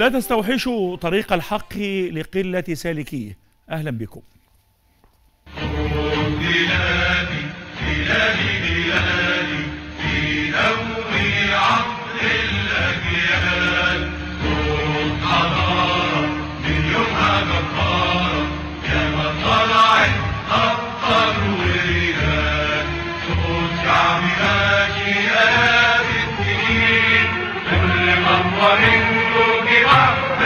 لا تستوحشوا طريق الحق لقلة سالكيه أهلا بكم بلادي بلادي بلادي في دوم عبد الأجيال روح حضارة من يومها جبارة كما طلعت أبطال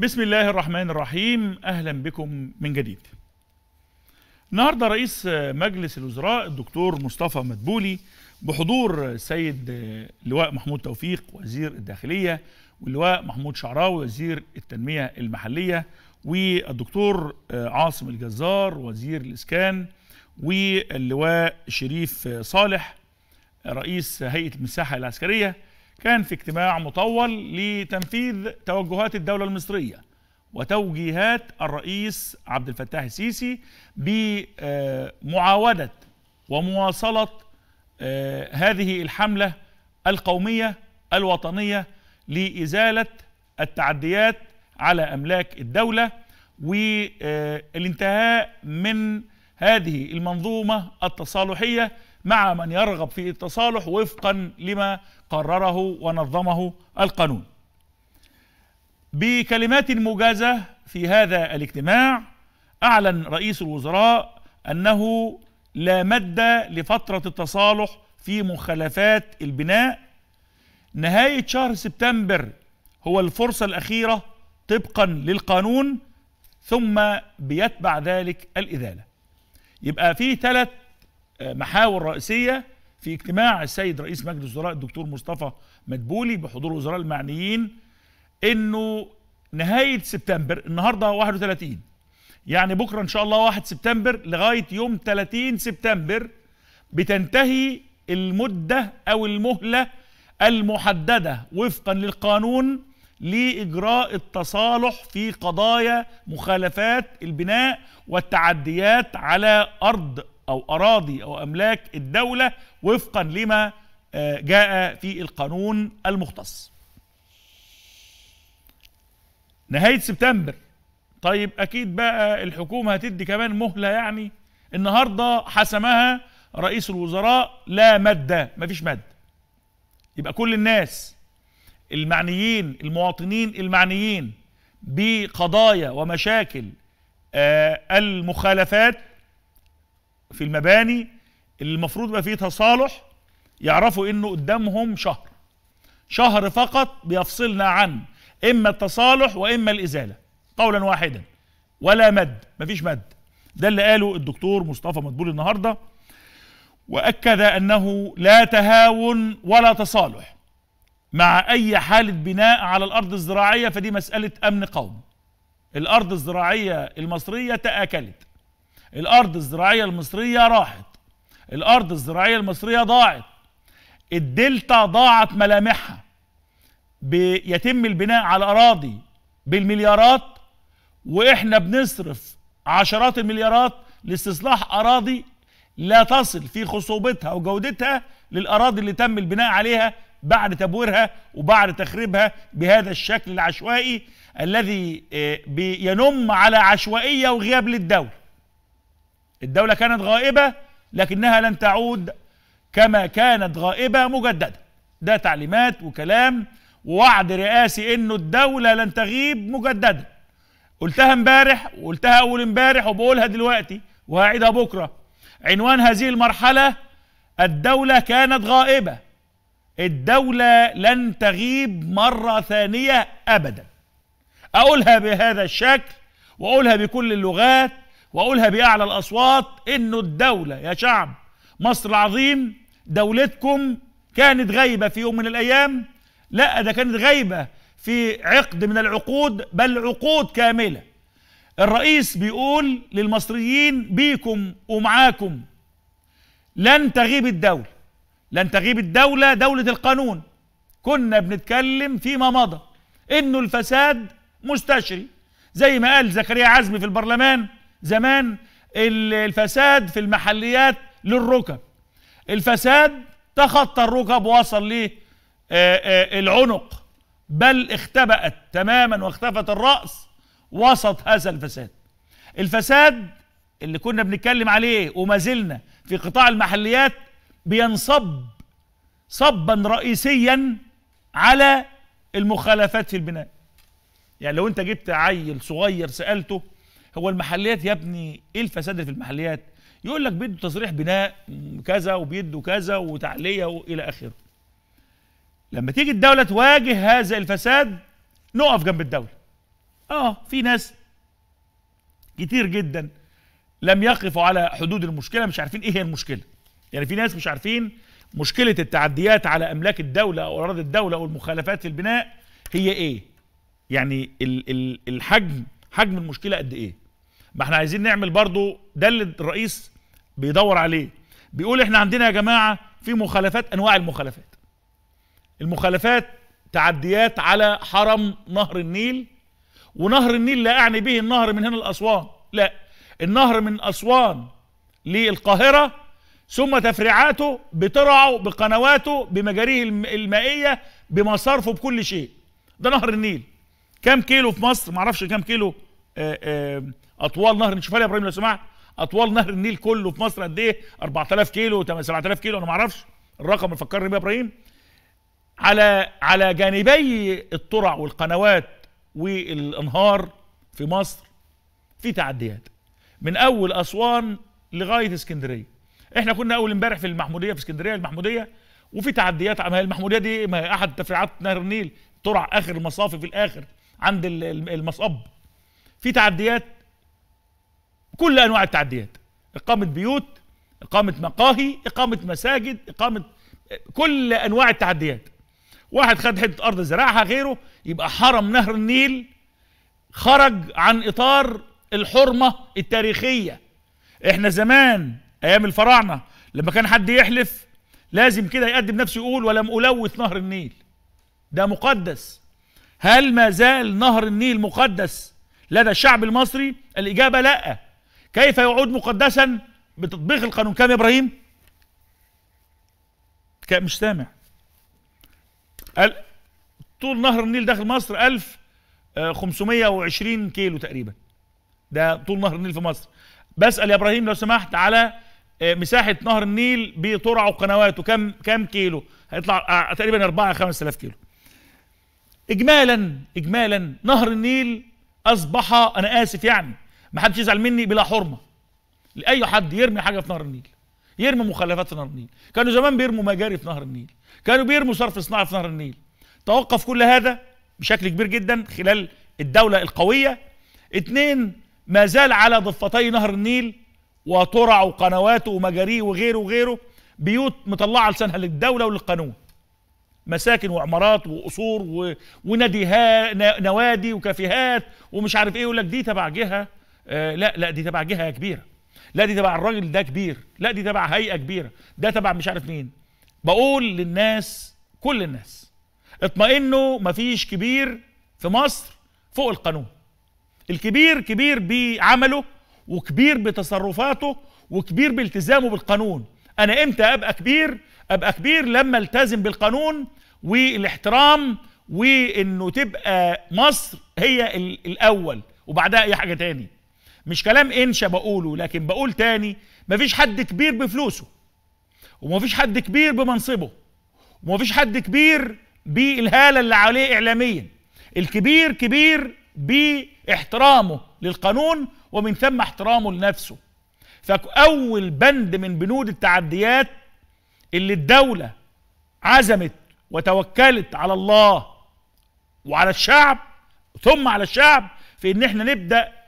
بسم الله الرحمن الرحيم اهلا بكم من جديد النهارده رئيس مجلس الوزراء الدكتور مصطفى مدبولي بحضور السيد لواء محمود توفيق وزير الداخليه واللواء محمود شعراوي وزير التنميه المحليه والدكتور عاصم الجزار وزير الاسكان واللواء شريف صالح رئيس هيئه المساحه العسكريه كان في اجتماع مطول لتنفيذ توجهات الدولة المصرية وتوجيهات الرئيس عبد الفتاح السيسي بمعاودة ومواصلة آه، هذه الحملة القومية الوطنية لإزالة التعديات على أملاك الدولة والانتهاء من هذه المنظومة التصالحية مع من يرغب في التصالح وفقا لما قرره ونظمه القانون بكلمات موجزة في هذا الاجتماع أعلن رئيس الوزراء أنه لا مد لفترة التصالح في مخالفات البناء نهاية شهر سبتمبر هو الفرصة الأخيرة طبقا للقانون ثم بيتبع ذلك الإذالة يبقى في ثلاث محاور رئيسية في اجتماع السيد رئيس مجلس الوزراء الدكتور مصطفى مدبولي بحضور الوزراء المعنيين انه نهاية سبتمبر النهاردة 31 يعني بكرة ان شاء الله 1 سبتمبر لغاية يوم 30 سبتمبر بتنتهي المدة او المهلة المحددة وفقا للقانون لإجراء التصالح في قضايا مخالفات البناء والتعديات على أرض أو أراضي أو أملاك الدولة وفقا لما آه، جاء في القانون المختص نهاية سبتمبر طيب أكيد بقى الحكومة هتدي كمان مهلة يعني النهاردة حسمها رئيس الوزراء لا مادة مفيش مادة يبقى كل الناس المعنيين المواطنين المعنيين بقضايا ومشاكل آه، المخالفات في المباني اللي المفروض يبقى فيه تصالح يعرفوا انه قدامهم شهر شهر فقط بيفصلنا عن اما التصالح واما الازاله قولا واحدا ولا مد مفيش مد ده اللي قاله الدكتور مصطفى مدبول النهارده واكد انه لا تهاون ولا تصالح مع اي حاله بناء على الارض الزراعيه فدي مساله امن قومي الارض الزراعيه المصريه تاكلت الارض الزراعيه المصريه راحت الارض الزراعيه المصريه ضاعت الدلتا ضاعت ملامحها بيتم البناء على اراضي بالمليارات واحنا بنصرف عشرات المليارات لاستصلاح اراضي لا تصل في خصوبتها وجودتها للاراضي اللي تم البناء عليها بعد تبويرها وبعد تخريبها بهذا الشكل العشوائي الذي آه، ينم على عشوائيه وغياب للدوله الدولة كانت غائبة لكنها لن تعود كما كانت غائبة مجددة ده تعليمات وكلام ووعد رئاسي انه الدولة لن تغيب مجددا قلتها امبارح وقلتها اول امبارح وبقولها دلوقتي وهعيدها بكرة عنوان هذه المرحلة الدولة كانت غائبة الدولة لن تغيب مرة ثانية ابدا اقولها بهذا الشكل واقولها بكل اللغات واقولها باعلى الاصوات انه الدوله يا شعب مصر العظيم دولتكم كانت غايبه في يوم من الايام لا ده كانت غايبه في عقد من العقود بل عقود كامله الرئيس بيقول للمصريين بيكم ومعاكم لن تغيب الدولة لن تغيب الدولة دولة القانون كنا بنتكلم فيما مضى انه الفساد مستشري زي ما قال زكريا عزمي في البرلمان زمان الفساد في المحليات للركب الفساد تخطى الركب ووصل ليه آه، آه، العنق بل اختبأت تماما واختفت الرأس وسط هذا الفساد الفساد اللي كنا بنتكلم عليه وما زلنا في قطاع المحليات بينصب صبا رئيسيا على المخالفات في البناء يعني لو انت جبت عيل صغير سألته هو المحليات يا ابني ايه الفساد اللي في المحليات يقول لك بيدوا تصريح بناء كذا وبيدوا كذا وتعليه والى اخره لما تيجي الدوله تواجه هذا الفساد نقف جنب الدوله اه في ناس كتير جدا لم يقفوا على حدود المشكله مش عارفين ايه هي المشكله يعني في ناس مش عارفين مشكله التعديات على املاك الدوله او اراضي الدوله او المخالفات في البناء هي ايه يعني الحجم حجم المشكله قد ايه ما احنا عايزين نعمل برضو ده اللي الرئيس بيدور عليه بيقول احنا عندنا يا جماعه في مخالفات انواع المخالفات المخالفات تعديات على حرم نهر النيل ونهر النيل لا اعني به النهر من هنا لاسوان لا النهر من اسوان للقاهره ثم تفريعاته بترعه بقنواته بمجاريه المائيه بمصارفه بكل شيء ده نهر النيل كم كيلو في مصر معرفش كم كيلو آآ آه، آآ آه، اطوال نهر نشوفها لي يا ابراهيم لو سمحت اطوال نهر النيل كله في مصر قد ايه 4000 كيلو 7000 كيلو انا ما اعرفش الرقم فكرني بيه يا ابراهيم على على جانبي الترع والقنوات والانهار في مصر في تعديات من اول اسوان لغايه اسكندريه احنا كنا اول امبارح في المحموديه في اسكندريه المحموديه وفي تعديات المحموديه دي ما هي احد تفريعات نهر النيل ترع اخر المصافي في الاخر عند المصب في تعديات كل انواع التعديات اقامه بيوت اقامه مقاهي اقامه مساجد اقامه كل انواع التعديات واحد خد حته ارض زراعها غيره يبقى حرم نهر النيل خرج عن اطار الحرمه التاريخيه احنا زمان ايام الفراعنه لما كان حد يحلف لازم كده يقدم نفسه يقول ولم الوث نهر النيل ده مقدس هل ما زال نهر النيل مقدس لدى الشعب المصري الاجابه لا كيف يعود مقدسا بتطبيق القانون كام يا ابراهيم كان مش سامع قال طول نهر النيل داخل مصر 1520 آه، كيلو تقريبا ده طول نهر النيل في مصر بسال يا ابراهيم لو سمحت على آه، مساحه نهر النيل بترعه وقنواته كم كم كيلو هيطلع آه، تقريبا 4 5000 كيلو اجمالا اجمالا نهر النيل اصبح انا اسف يعني ما حدش يزعل مني بلا حرمه لاي حد يرمي حاجه في نهر النيل يرمي مخلفات في نهر النيل كانوا زمان بيرموا مجاري في نهر النيل كانوا بيرموا صرف صناعي في نهر النيل توقف كل هذا بشكل كبير جدا خلال الدوله القويه اثنين ما زال على ضفتي نهر النيل وترع وقنواته ومجاريه وغيره وغيره بيوت مطلعه لسانها للدوله وللقانون مساكن وعمارات وقصور و... وناديها نوادي وكافيهات ومش عارف ايه يقول لك دي تبع جهه آه، لا لا دي تبع جهه كبيره لا دي تبع الراجل ده كبير لا دي تبع هيئه كبيره ده تبع مش عارف مين بقول للناس كل الناس اطمئنوا مفيش كبير في مصر فوق القانون الكبير كبير بعمله وكبير بتصرفاته وكبير بالتزامه بالقانون انا امتى ابقى كبير ابقى كبير لما التزم بالقانون والاحترام وانه تبقى مصر هي الاول وبعدها اي حاجه تاني مش كلام انشا بقوله لكن بقول تاني مفيش حد كبير بفلوسه ومفيش حد كبير بمنصبه ومفيش حد كبير بالهاله اللي عليه اعلاميا الكبير كبير باحترامه للقانون ومن ثم احترامه لنفسه فاول بند من بنود التعديات اللي الدوله عزمت وتوكلت على الله وعلى الشعب ثم على الشعب في ان احنا نبدا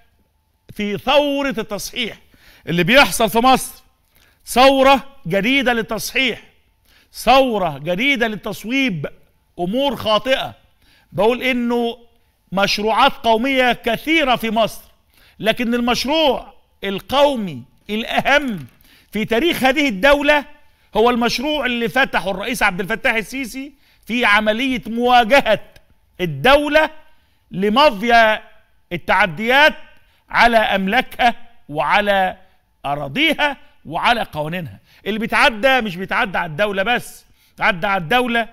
في ثورة التصحيح اللي بيحصل في مصر ثورة جديدة للتصحيح ثورة جديدة للتصويب أمور خاطئة بقول إنه مشروعات قومية كثيرة في مصر لكن المشروع القومي الأهم في تاريخ هذه الدولة هو المشروع اللي فتحه الرئيس عبد الفتاح السيسي في عملية مواجهة الدولة لمافيا التعديات على املاكها وعلى اراضيها وعلى قوانينها اللي بيتعدى مش بيتعدى على الدوله بس تعدى على الدوله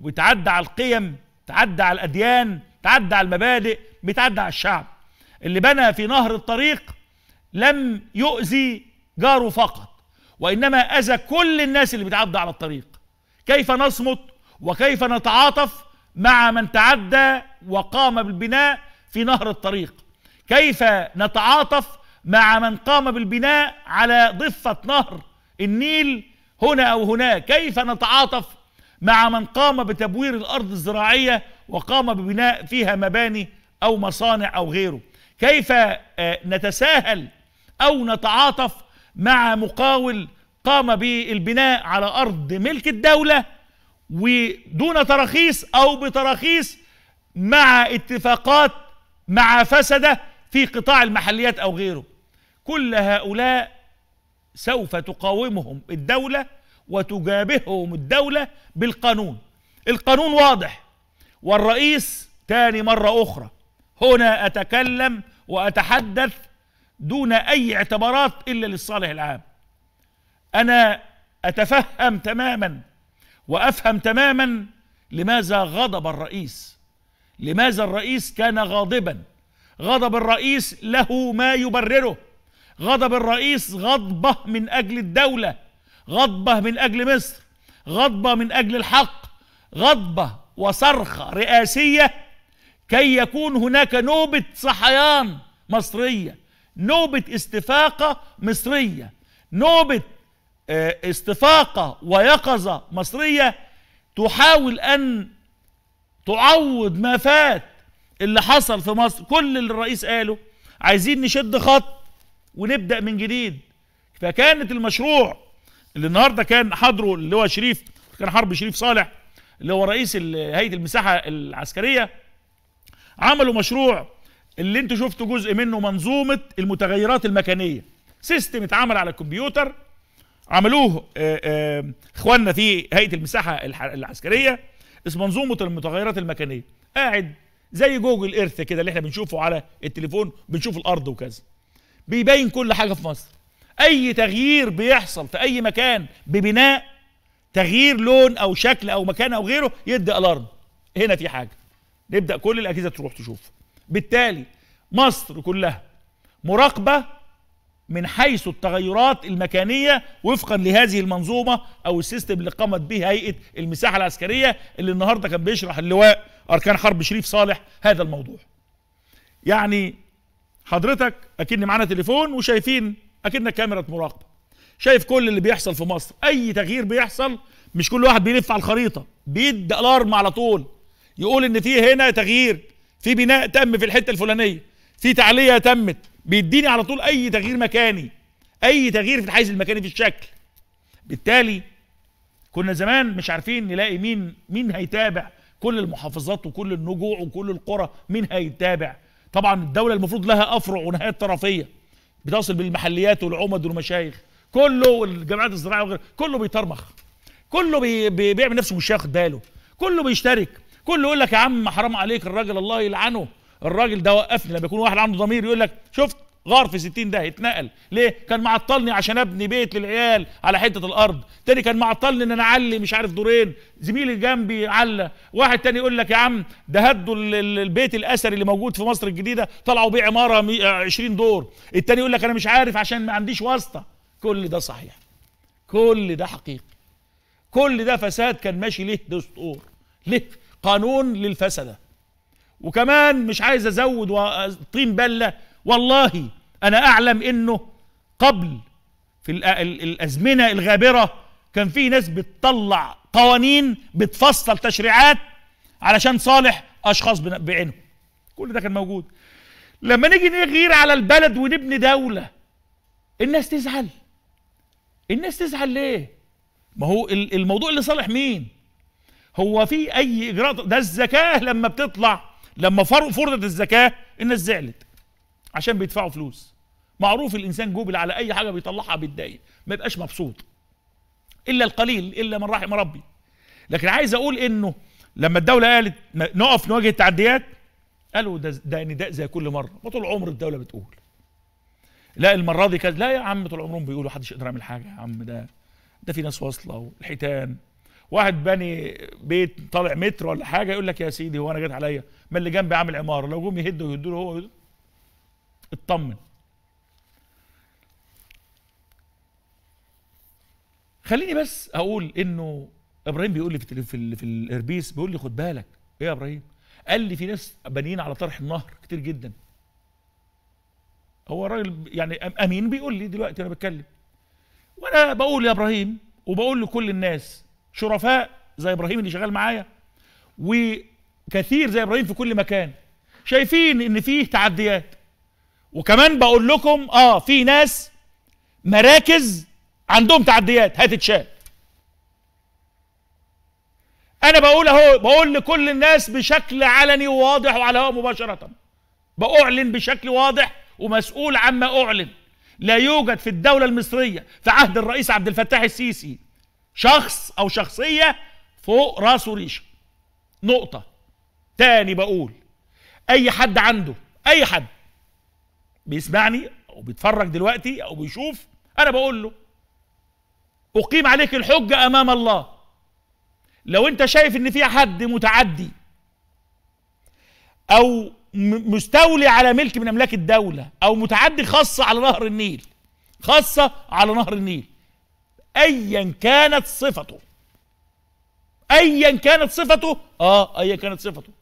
وبيتعدى على القيم تعدى على الاديان تعدى على المبادئ بيتعدى على الشعب اللي بنى في نهر الطريق لم يؤذي جاره فقط وانما اذى كل الناس اللي بيتعدى على الطريق كيف نصمت وكيف نتعاطف مع من تعدى وقام بالبناء في نهر الطريق كيف نتعاطف مع من قام بالبناء على ضفة نهر النيل هنا أو هناك كيف نتعاطف مع من قام بتبوير الأرض الزراعية وقام ببناء فيها مباني أو مصانع أو غيره كيف آه، نتساهل أو نتعاطف مع مقاول قام بالبناء على أرض ملك الدولة ودون تراخيص أو بتراخيص مع اتفاقات مع فسده في قطاع المحليات أو غيره كل هؤلاء سوف تقاومهم الدولة وتجابههم الدولة بالقانون القانون واضح والرئيس تاني مرة أخرى هنا أتكلم وأتحدث دون أي اعتبارات إلا للصالح العام أنا أتفهم تماما وأفهم تماما لماذا غضب الرئيس لماذا الرئيس كان غاضبا غضب الرئيس له ما يبرره غضب الرئيس غضبه من اجل الدوله غضبه من اجل مصر غضبه من اجل الحق غضبه وصرخه رئاسيه كي يكون هناك نوبه صحيان مصريه نوبه استفاقه مصريه نوبه آه، استفاقه ويقظه مصريه تحاول ان تعوض ما فات اللي حصل في مصر كل اللي الرئيس قاله عايزين نشد خط ونبدا من جديد فكانت المشروع اللي النهارده كان حاضره اللي هو شريف كان حرب شريف صالح اللي هو رئيس هيئه المساحه العسكريه عملوا مشروع اللي انتوا شفتوا جزء منه منظومه المتغيرات المكانيه سيستم اتعمل على الكمبيوتر عملوه آه، آه، اخواننا في هيئه المساحه العسكريه اسم منظومه المتغيرات المكانيه قاعد زي جوجل ايرث كده اللي احنا بنشوفه على التليفون بنشوف الارض وكذا بيبين كل حاجه في مصر اي تغيير بيحصل في اي مكان ببناء تغيير لون او شكل او مكان او غيره يبدا الارض هنا في حاجه نبدا كل الاجهزه تروح تشوف بالتالي مصر كلها مراقبه من حيث التغيرات المكانيه وفقا لهذه المنظومه او السيستم اللي قامت به هيئه المساحه العسكريه اللي النهارده كان بيشرح اللواء أركان حرب شريف صالح هذا الموضوع يعني حضرتك أكن معانا تليفون وشايفين أكن كاميرا مراقبة شايف كل اللي بيحصل في مصر أي تغيير بيحصل مش كل واحد بيلف على الخريطة بيدي ألارم على طول يقول إن في هنا تغيير في بناء تم في الحتة الفلانية في تعلية تمت بيديني على طول أي تغيير مكاني أي تغيير في الحيز المكاني في الشكل بالتالي كنا زمان مش عارفين نلاقي مين مين هيتابع كل المحافظات وكل النجوع وكل القرى مين هيتابع طبعا الدولة المفروض لها أفرع ونهايات طرفية بتصل بالمحليات والعمد والمشايخ كله والجامعات الزراعية وغيره كله بيترمخ كله بي بي بيعمل نفسه مش هياخد باله كله بيشترك كله يقول لك يا عم حرام عليك الراجل الله يلعنه الراجل ده وقفني لما يكون واحد عنده ضمير يقول لك شفت غار في 60 ده اتنقل ليه كان معطلني عشان ابني بيت للعيال على حته الارض تاني كان معطلني ان انا اعلي مش عارف دورين زميلي جنبي على واحد تاني يقول لك يا عم ده هدوا البيت الاثري اللي موجود في مصر الجديده طلعوا بيه عماره 20 آه، دور التاني يقول لك انا مش عارف عشان ما عنديش واسطه كل ده صحيح كل ده حقيقي كل ده فساد كان ماشي ليه دستور ليه قانون للفسده وكمان مش عايز ازود آه، طين بله والله انا اعلم انه قبل في الازمنه الغابره كان في ناس بتطلع قوانين بتفصل تشريعات علشان صالح اشخاص بعينهم كل ده كان موجود لما نيجي نغير على البلد ونبني دوله الناس تزعل الناس تزعل ليه ما هو الموضوع اللي صالح مين هو في اي اجراء ده الزكاه لما بتطلع لما فرضت الزكاه الناس زعلت عشان بيدفعوا فلوس معروف الانسان جوبل على اي حاجه بيطلعها بيتضايق ما يبقاش مبسوط الا القليل الا من رحم ربي لكن عايز اقول انه لما الدوله قالت نقف نواجه التعديات قالوا ده ده نداء زي كل مره ما طول عمر الدوله بتقول لا المره دي كانت لا يا عم طول عمرهم بيقولوا حدش يقدر يعمل حاجه يا عم ده ده في ناس واصله والحيتان واحد بني بيت طالع متر ولا حاجه يقول لك يا سيدي هو انا جت عليا ما اللي جنبي عامل عماره لو جم يهدوا يهدوا له هو اطمن خليني بس اقول انه ابراهيم بيقول لي في في, في الاربيس بيقول لي خد بالك ايه يا ابراهيم قال لي في ناس بانيين على طرح النهر كتير جدا هو راجل يعني امين بيقول لي دلوقتي انا بتكلم وانا بقول يا ابراهيم وبقول لكل الناس شرفاء زي ابراهيم اللي شغال معايا وكثير زي ابراهيم في كل مكان شايفين ان فيه تعديات وكمان بقول لكم اه في ناس مراكز عندهم تعديات هتتشال انا بقول اهو بقول لكل الناس بشكل علني وواضح وعلى هواء مباشره باعلن بشكل واضح ومسؤول عما اعلن لا يوجد في الدوله المصريه في عهد الرئيس عبد الفتاح السيسي شخص او شخصيه فوق راسه ريشه نقطه تاني بقول اي حد عنده اي حد بيسمعني او بيتفرج دلوقتي او بيشوف انا بقول له اقيم عليك الحجه امام الله لو انت شايف ان في حد متعدي او مستولي على ملك من املاك الدوله او متعدي خاصه على نهر النيل خاصه على نهر النيل ايا كانت صفته ايا كانت صفته اه ايا كانت صفته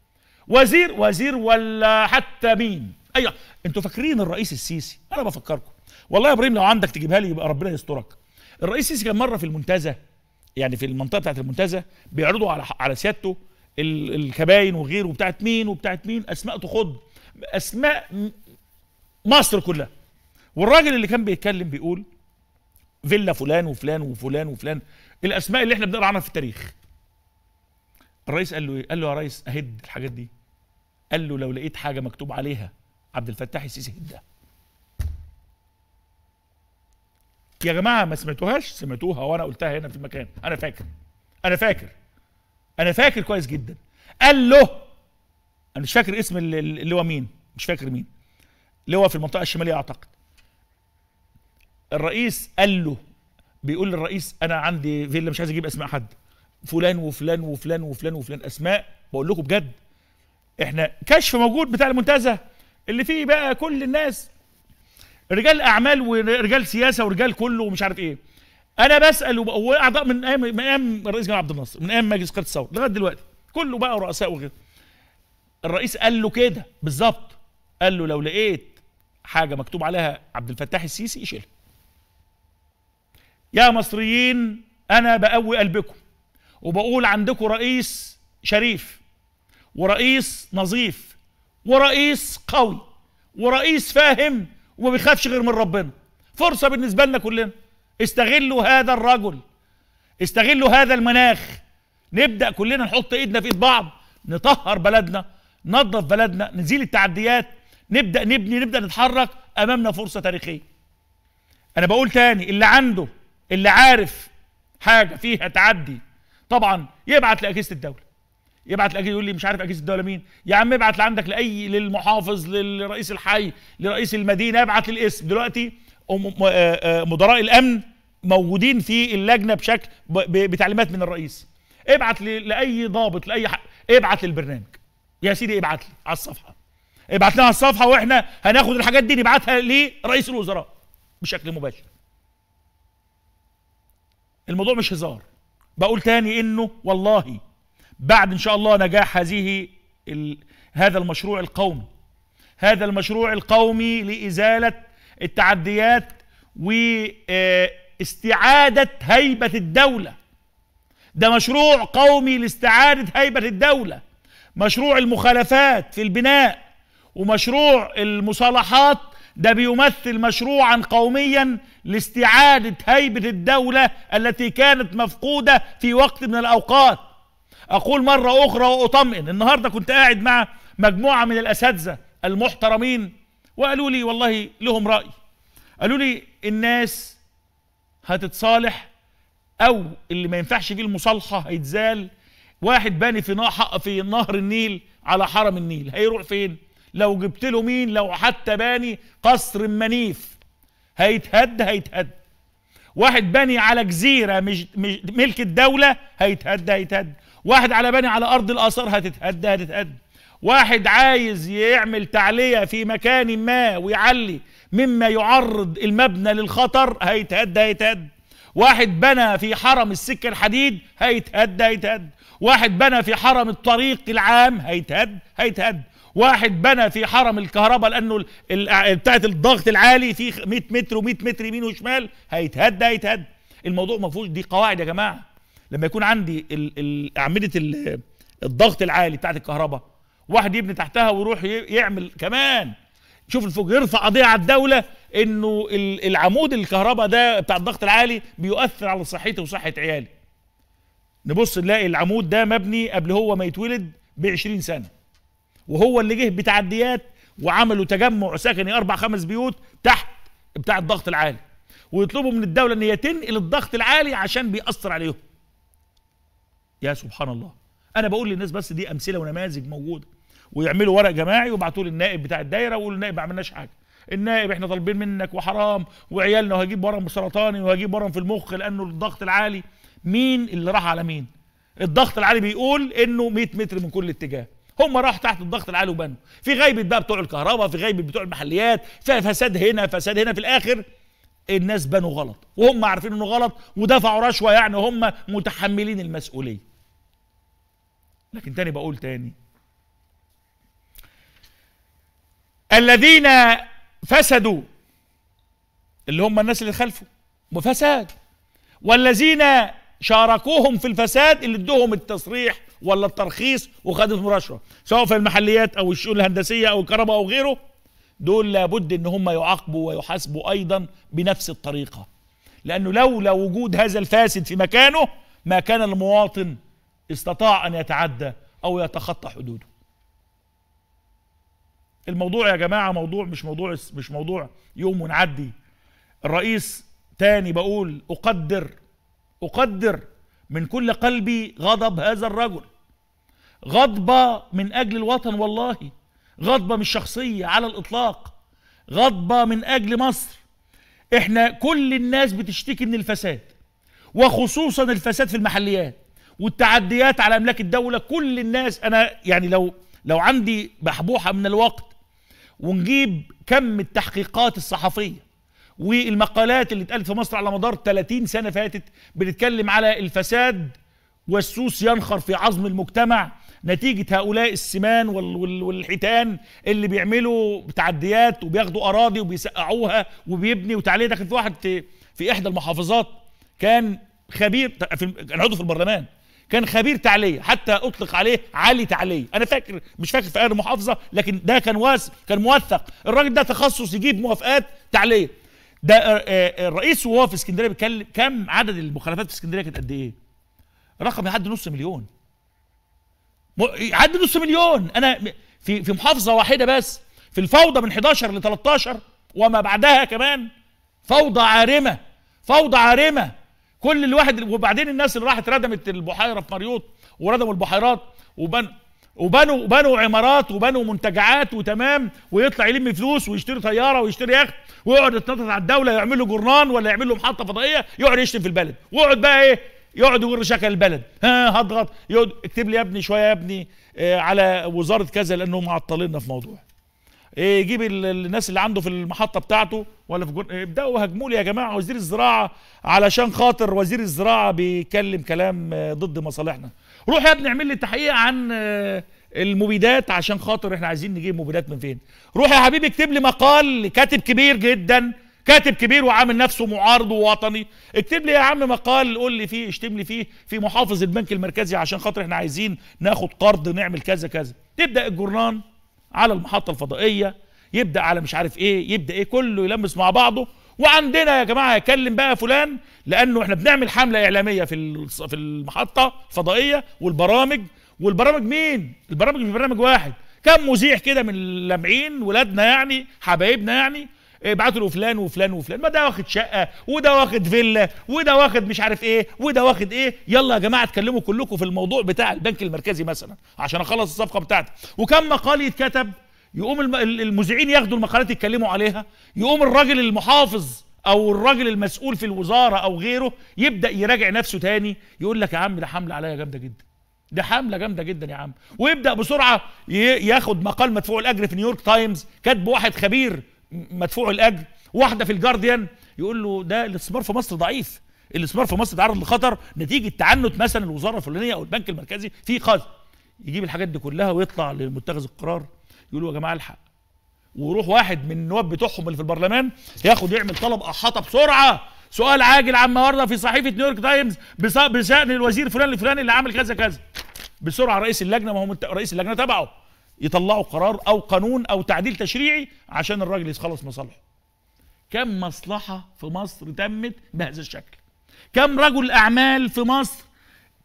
وزير وزير ولا حتى مين ايوه انتوا فاكرين الرئيس السيسي انا بفكركم والله يا ابراهيم لو عندك تجيبها لي يبقى ربنا يسترك الرئيس السيسي كان مره في المنتزه يعني في المنطقه بتاعت المنتزه بيعرضوا على على سيادته الكباين وغيره وبتاعت مين وبتاعت مين اسماء تخض اسماء مصر كلها والراجل اللي كان بيتكلم بيقول فيلا فلان وفلان وفلان وفلان الاسماء اللي احنا بنقرا عنها في التاريخ الرئيس قال له ايه قال له يا ريس اهد الحاجات دي قال له لو لقيت حاجه مكتوب عليها عبد الفتاح السيسي هدها يا جماعه ما سمعتوهاش سمعتوها وانا قلتها هنا في المكان انا فاكر انا فاكر انا فاكر كويس جدا قال له انا مش فاكر اسم اللي هو مين مش فاكر مين اللي هو في المنطقه الشماليه اعتقد الرئيس قال له بيقول للرئيس انا عندي فيلا مش عايز اجيب اسماء حد فلان وفلان وفلان وفلان وفلان اسماء بقول لكم بجد احنا كشف موجود بتاع المنتزه اللي فيه بقى كل الناس رجال اعمال ورجال سياسه ورجال كله ومش عارف ايه انا بسال واعضاء من ايام من ايام الرئيس جمال عبد الناصر من ايام مجلس قياده الثوره لغايه دلوقتي كله بقى رؤساء وغيره الرئيس قال له كده بالظبط قال له لو لقيت حاجه مكتوب عليها عبد الفتاح السيسي شيلها يا مصريين انا بقوي قلبكم وبقول عندكم رئيس شريف ورئيس نظيف ورئيس قوي ورئيس فاهم وما بيخافش غير من ربنا فرصه بالنسبه لنا كلنا استغلوا هذا الرجل استغلوا هذا المناخ نبدا كلنا نحط ايدنا في ايد بعض نطهر بلدنا ننظف بلدنا نزيل التعديات نبدا نبني نبدا نتحرك امامنا فرصه تاريخيه انا بقول تاني اللي عنده اللي عارف حاجه فيها تعدي طبعا يبعت لاجهزه الدوله يبعت لاجل يقول لي مش عارف اجهزه الدوله مين يا عم ابعت لعندك لاي للمحافظ لرئيس الحي لرئيس المدينه ابعت للاسم دلوقتي آه، آه، مدراء الامن موجودين في اللجنه بشكل بتعليمات من الرئيس ابعت لاي ضابط لاي حق ابعت للبرنامج يا سيدي ابعت لي على الصفحه ابعت لنا على الصفحه واحنا هناخد الحاجات دي نبعتها لرئيس الوزراء بشكل مباشر الموضوع مش هزار بقول تاني انه والله بعد ان شاء الله نجاح هذه هذا المشروع القومي هذا المشروع القومي لازاله التعديات واستعاده آه، هيبه الدوله ده مشروع قومي لاستعاده هيبه الدوله مشروع المخالفات في البناء ومشروع المصالحات ده بيمثل مشروعا قوميا لاستعاده هيبه الدوله التي كانت مفقوده في وقت من الاوقات اقول مرة اخرى واطمئن النهاردة كنت قاعد مع مجموعة من الاساتذة المحترمين وقالوا لي والله لهم رأي قالوا لي الناس هتتصالح او اللي ما ينفعش فيه المصالحة هيتزال واحد باني في في نهر النيل على حرم النيل هيروح فين لو جبت له مين لو حتى باني قصر منيف هيتهد هيتهد واحد باني على جزيره مش ملك الدوله هيتهد هيتهد واحد على بني على ارض الاثار هتتهد هتتهد واحد عايز يعمل تعليه في مكان ما ويعلي مما يعرض المبنى للخطر هيتهد هيتهد واحد بنى في حرم السكه الحديد هيتهد هيتهد واحد بنى في حرم الطريق العام هيتهد هيتهد واحد بنى في حرم الكهرباء لانه آه، بتاعت الضغط العالي في 100 متر و100 متر يمين وشمال هيتهد هيتهد الموضوع ما فيهوش دي قواعد يا جماعه لما يكون عندي ال ال اعمده الضغط العالي بتاعت الكهرباء واحد يبني تحتها ويروح يعمل كمان شوف الفوق يرفع قضيه على الدوله انه العمود الكهرباء ده بتاع الضغط العالي بيؤثر على صحتي وصحه عيالي نبص نلاقي العمود ده مبني قبل هو ما يتولد ب 20 سنه وهو اللي جه بتعديات وعملوا تجمع سكني اربع خمس بيوت تحت بتاع الضغط العالي ويطلبوا من الدوله ان هي تنقل الضغط العالي عشان بيأثر عليهم يا سبحان الله انا بقول للناس بس دي امثله ونماذج موجوده ويعملوا ورق جماعي ويبعتوه للنائب بتاع الدايره ويقولوا النائب ما عملناش حاجه النائب احنا طالبين منك وحرام وعيالنا وهجيب ورم سرطاني وهجيب ورم في المخ لانه الضغط العالي مين اللي راح على مين الضغط العالي بيقول انه 100 متر من كل اتجاه هم راحوا تحت الضغط العالي وبنوا في غيبه بقى بتوع الكهرباء في غيبه بتوع المحليات في فساد هنا فساد هنا في الاخر الناس بنوا غلط وهم عارفين انه غلط ودفعوا رشوه يعني هم متحملين المسؤوليه لكن تاني بقول تاني الذين فسدوا اللي هم الناس اللي خلفوا وفساد والذين شاركوهم في الفساد اللي ادوهم التصريح ولا الترخيص وخدوا رشوه سواء في المحليات او الشؤون الهندسيه او الكهرباء او غيره دول لابد ان هم يعاقبوا ويحاسبوا ايضا بنفس الطريقه لانه لولا وجود هذا الفاسد في مكانه ما كان المواطن استطاع أن يتعدى أو يتخطى حدوده الموضوع يا جماعة موضوع مش موضوع مش موضوع يوم ونعدي الرئيس تاني بقول أقدر أقدر من كل قلبي غضب هذا الرجل غضبة من أجل الوطن والله غضبة مش شخصية على الإطلاق غضبة من أجل مصر احنا كل الناس بتشتكي من الفساد وخصوصا الفساد في المحليات والتعديات على املاك الدوله كل الناس انا يعني لو لو عندي بحبوحه من الوقت ونجيب كم التحقيقات الصحفيه والمقالات اللي اتقالت في مصر على مدار 30 سنه فاتت بنتكلم على الفساد والسوس ينخر في عظم المجتمع نتيجة هؤلاء السمان والحيتان اللي بيعملوا تعديات وبياخدوا أراضي وبيسقعوها وبيبني ده داخل في واحد في, في إحدى المحافظات كان خبير كان عضو في البرلمان كان خبير تعليه حتى اطلق عليه علي تعليه انا فاكر مش فاكر في اي محافظه لكن ده كان واس كان موثق الراجل ده تخصص يجيب موافقات تعليه ده آه، آه، الرئيس وهو في اسكندريه بيتكلم كم عدد المخالفات في اسكندريه كانت قد ايه رقم يعدي نص مليون يعدي نص مليون انا في في محافظه واحده بس في الفوضى من 11 ل 13 وما بعدها كمان فوضى عارمه فوضى عارمه كل الواحد وبعدين الناس اللي راحت ردمت البحيره في مريوط وردموا البحيرات وبن وبنوا بنوا عمارات وبنوا منتجعات وتمام ويطلع يلم فلوس ويشتري طياره ويشتري يخت ويقعد يتنطط على الدوله يعمل له جرنان ولا يعمل له محطه فضائيه يقعد يشتم في البلد ويقعد بقى ايه يقعد يقول شكل البلد ها هضغط يقعد اكتب لي يا ابني شويه يا ابني آه، على وزاره كذا لانهم معطليننا في موضوع يجيب إيه، الناس اللي عنده في المحطه بتاعته ولا في جن... ابداوا هاجموا لي يا جماعه وزير الزراعه علشان خاطر وزير الزراعه بيتكلم كلام آه، ضد مصالحنا روح يا ابني اعمل لي تحقيق عن آه، المبيدات عشان خاطر احنا عايزين نجيب مبيدات من فين روح يا حبيبي اكتب لي مقال لكاتب كبير جدا كاتب كبير وعامل نفسه معارض ووطني اكتب لي يا عم مقال قول لي فيه اشتم لي فيه في محافظ البنك المركزي عشان خاطر احنا عايزين ناخد قرض نعمل كذا كذا تبدا الجورنان على المحطة الفضائية يبدأ على مش عارف ايه يبدأ ايه كله يلمس مع بعضه وعندنا يا جماعة يكلم بقى فلان لأنه احنا بنعمل حملة إعلامية في في المحطة الفضائية والبرامج والبرامج مين؟ البرامج مش برنامج واحد كم مزيح كده من اللامعين ولادنا يعني حبايبنا يعني ابعتوا إيه، له فلان وفلان وفلان ما ده واخد شقه وده واخد فيلا وده واخد مش عارف ايه وده واخد ايه يلا يا جماعه اتكلموا كلكم في الموضوع بتاع البنك المركزي مثلا عشان اخلص الصفقه بتاعتي وكم مقال يتكتب يقوم المذيعين ياخدوا المقالات يتكلموا عليها يقوم الراجل المحافظ او الراجل المسؤول في الوزاره او غيره يبدا يراجع نفسه تاني يقول لك يا عم ده حمله عليا جامده جدا ده حمله جامده جدا يا عم ويبدا بسرعه ياخد مقال مدفوع الاجر في نيويورك تايمز كاتبه واحد خبير مدفوع الاجر واحده في الجارديان يقول له ده الاستثمار في مصر ضعيف الاستثمار في مصر اتعرض لخطر نتيجه تعنت مثلا الوزاره الفلانيه او البنك المركزي في قذف يجيب الحاجات دي كلها ويطلع لمتخذ القرار يقول له يا جماعه الحق ويروح واحد من النواب بتوعهم اللي في البرلمان ياخد يعمل طلب احاطه بسرعه سؤال عاجل عما ورد في صحيفه نيويورك تايمز بشان الوزير فلان الفلاني اللي عمل كذا كذا بسرعه رئيس اللجنه ما هو رئيس اللجنه تبعه يطلعوا قرار او قانون او تعديل تشريعي عشان الراجل يخلص مصالحه كم مصلحه في مصر تمت بهذا الشكل كم رجل اعمال في مصر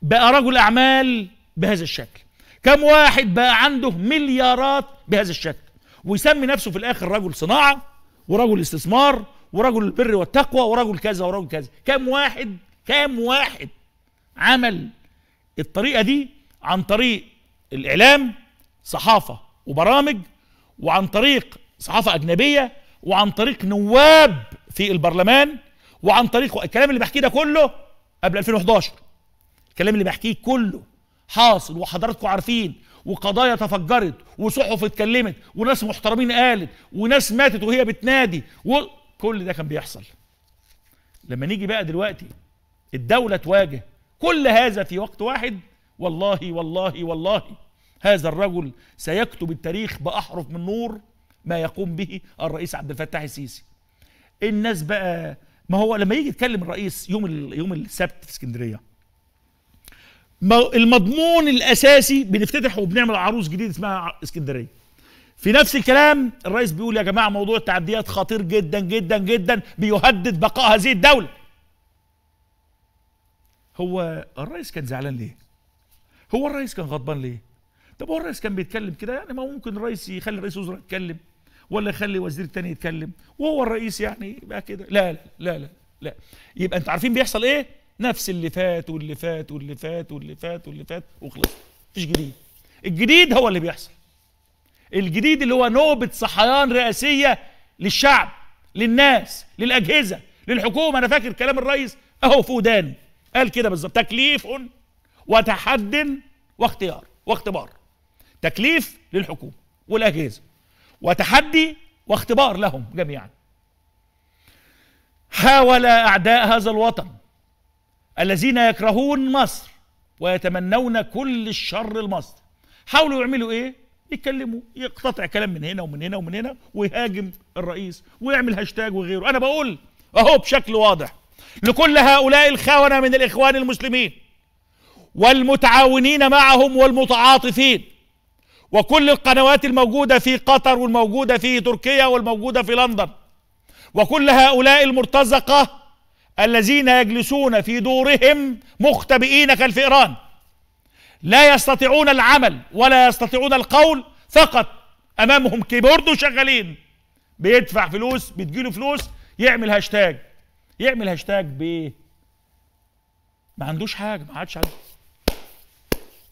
بقى رجل اعمال بهذا الشكل كم واحد بقى عنده مليارات بهذا الشكل ويسمي نفسه في الاخر رجل صناعه ورجل استثمار ورجل البر والتقوى ورجل كذا ورجل كذا كم واحد كم واحد عمل الطريقه دي عن طريق الاعلام صحافه وبرامج وعن طريق صحافه اجنبيه وعن طريق نواب في البرلمان وعن طريق الكلام اللي بحكيه ده كله قبل 2011 الكلام اللي بحكيه كله حاصل وحضراتكم عارفين وقضايا تفجرت وصحف اتكلمت وناس محترمين قالت وناس ماتت وهي بتنادي وكل ده كان بيحصل لما نيجي بقى دلوقتي الدولة تواجه كل هذا في وقت واحد والله والله والله هذا الرجل سيكتب التاريخ بأحرف من نور ما يقوم به الرئيس عبد الفتاح السيسي الناس بقى ما هو لما يجي يتكلم الرئيس يوم يوم السبت في اسكندريه المضمون الاساسي بنفتتح وبنعمل عروس جديد اسمها اسكندريه في نفس الكلام الرئيس بيقول يا جماعه موضوع التعديات خطير جدا جدا جدا بيهدد بقاء هذه الدوله هو الرئيس كان زعلان ليه هو الرئيس كان غضبان ليه طب هو الرئيس كان بيتكلم كده يعني ما ممكن الرئيس يخلي رئيس وزراء يتكلم ولا يخلي وزير تاني يتكلم وهو الرئيس يعني يبقى كده لا لا لا لا لا يبقى انت عارفين بيحصل ايه نفس اللي فات واللي فات واللي فات واللي فات واللي فات وخلص مفيش جديد الجديد هو اللي بيحصل الجديد اللي هو نوبة صحيان رئاسية للشعب للناس للأجهزة للحكومة أنا فاكر كلام الرئيس أهو فودان قال كده بالظبط تكليف وتحد واختيار واختبار تكليف للحكومه والاجهزه وتحدي واختبار لهم جميعا حاول اعداء هذا الوطن الذين يكرهون مصر ويتمنون كل الشر لمصر حاولوا يعملوا ايه يتكلموا يقتطع كلام من هنا ومن هنا ومن هنا ويهاجم الرئيس ويعمل هاشتاج وغيره انا بقول اهو بشكل واضح لكل هؤلاء الخونه من الاخوان المسلمين والمتعاونين معهم والمتعاطفين وكل القنوات الموجودة في قطر والموجودة في تركيا والموجودة في لندن وكل هؤلاء المرتزقة الذين يجلسون في دورهم مختبئين كالفئران لا يستطيعون العمل ولا يستطيعون القول فقط امامهم كيبورد وشغالين بيدفع فلوس بتجيله فلوس يعمل هاشتاج يعمل هاشتاج بايه ما عندوش حاجه ما عادش عنده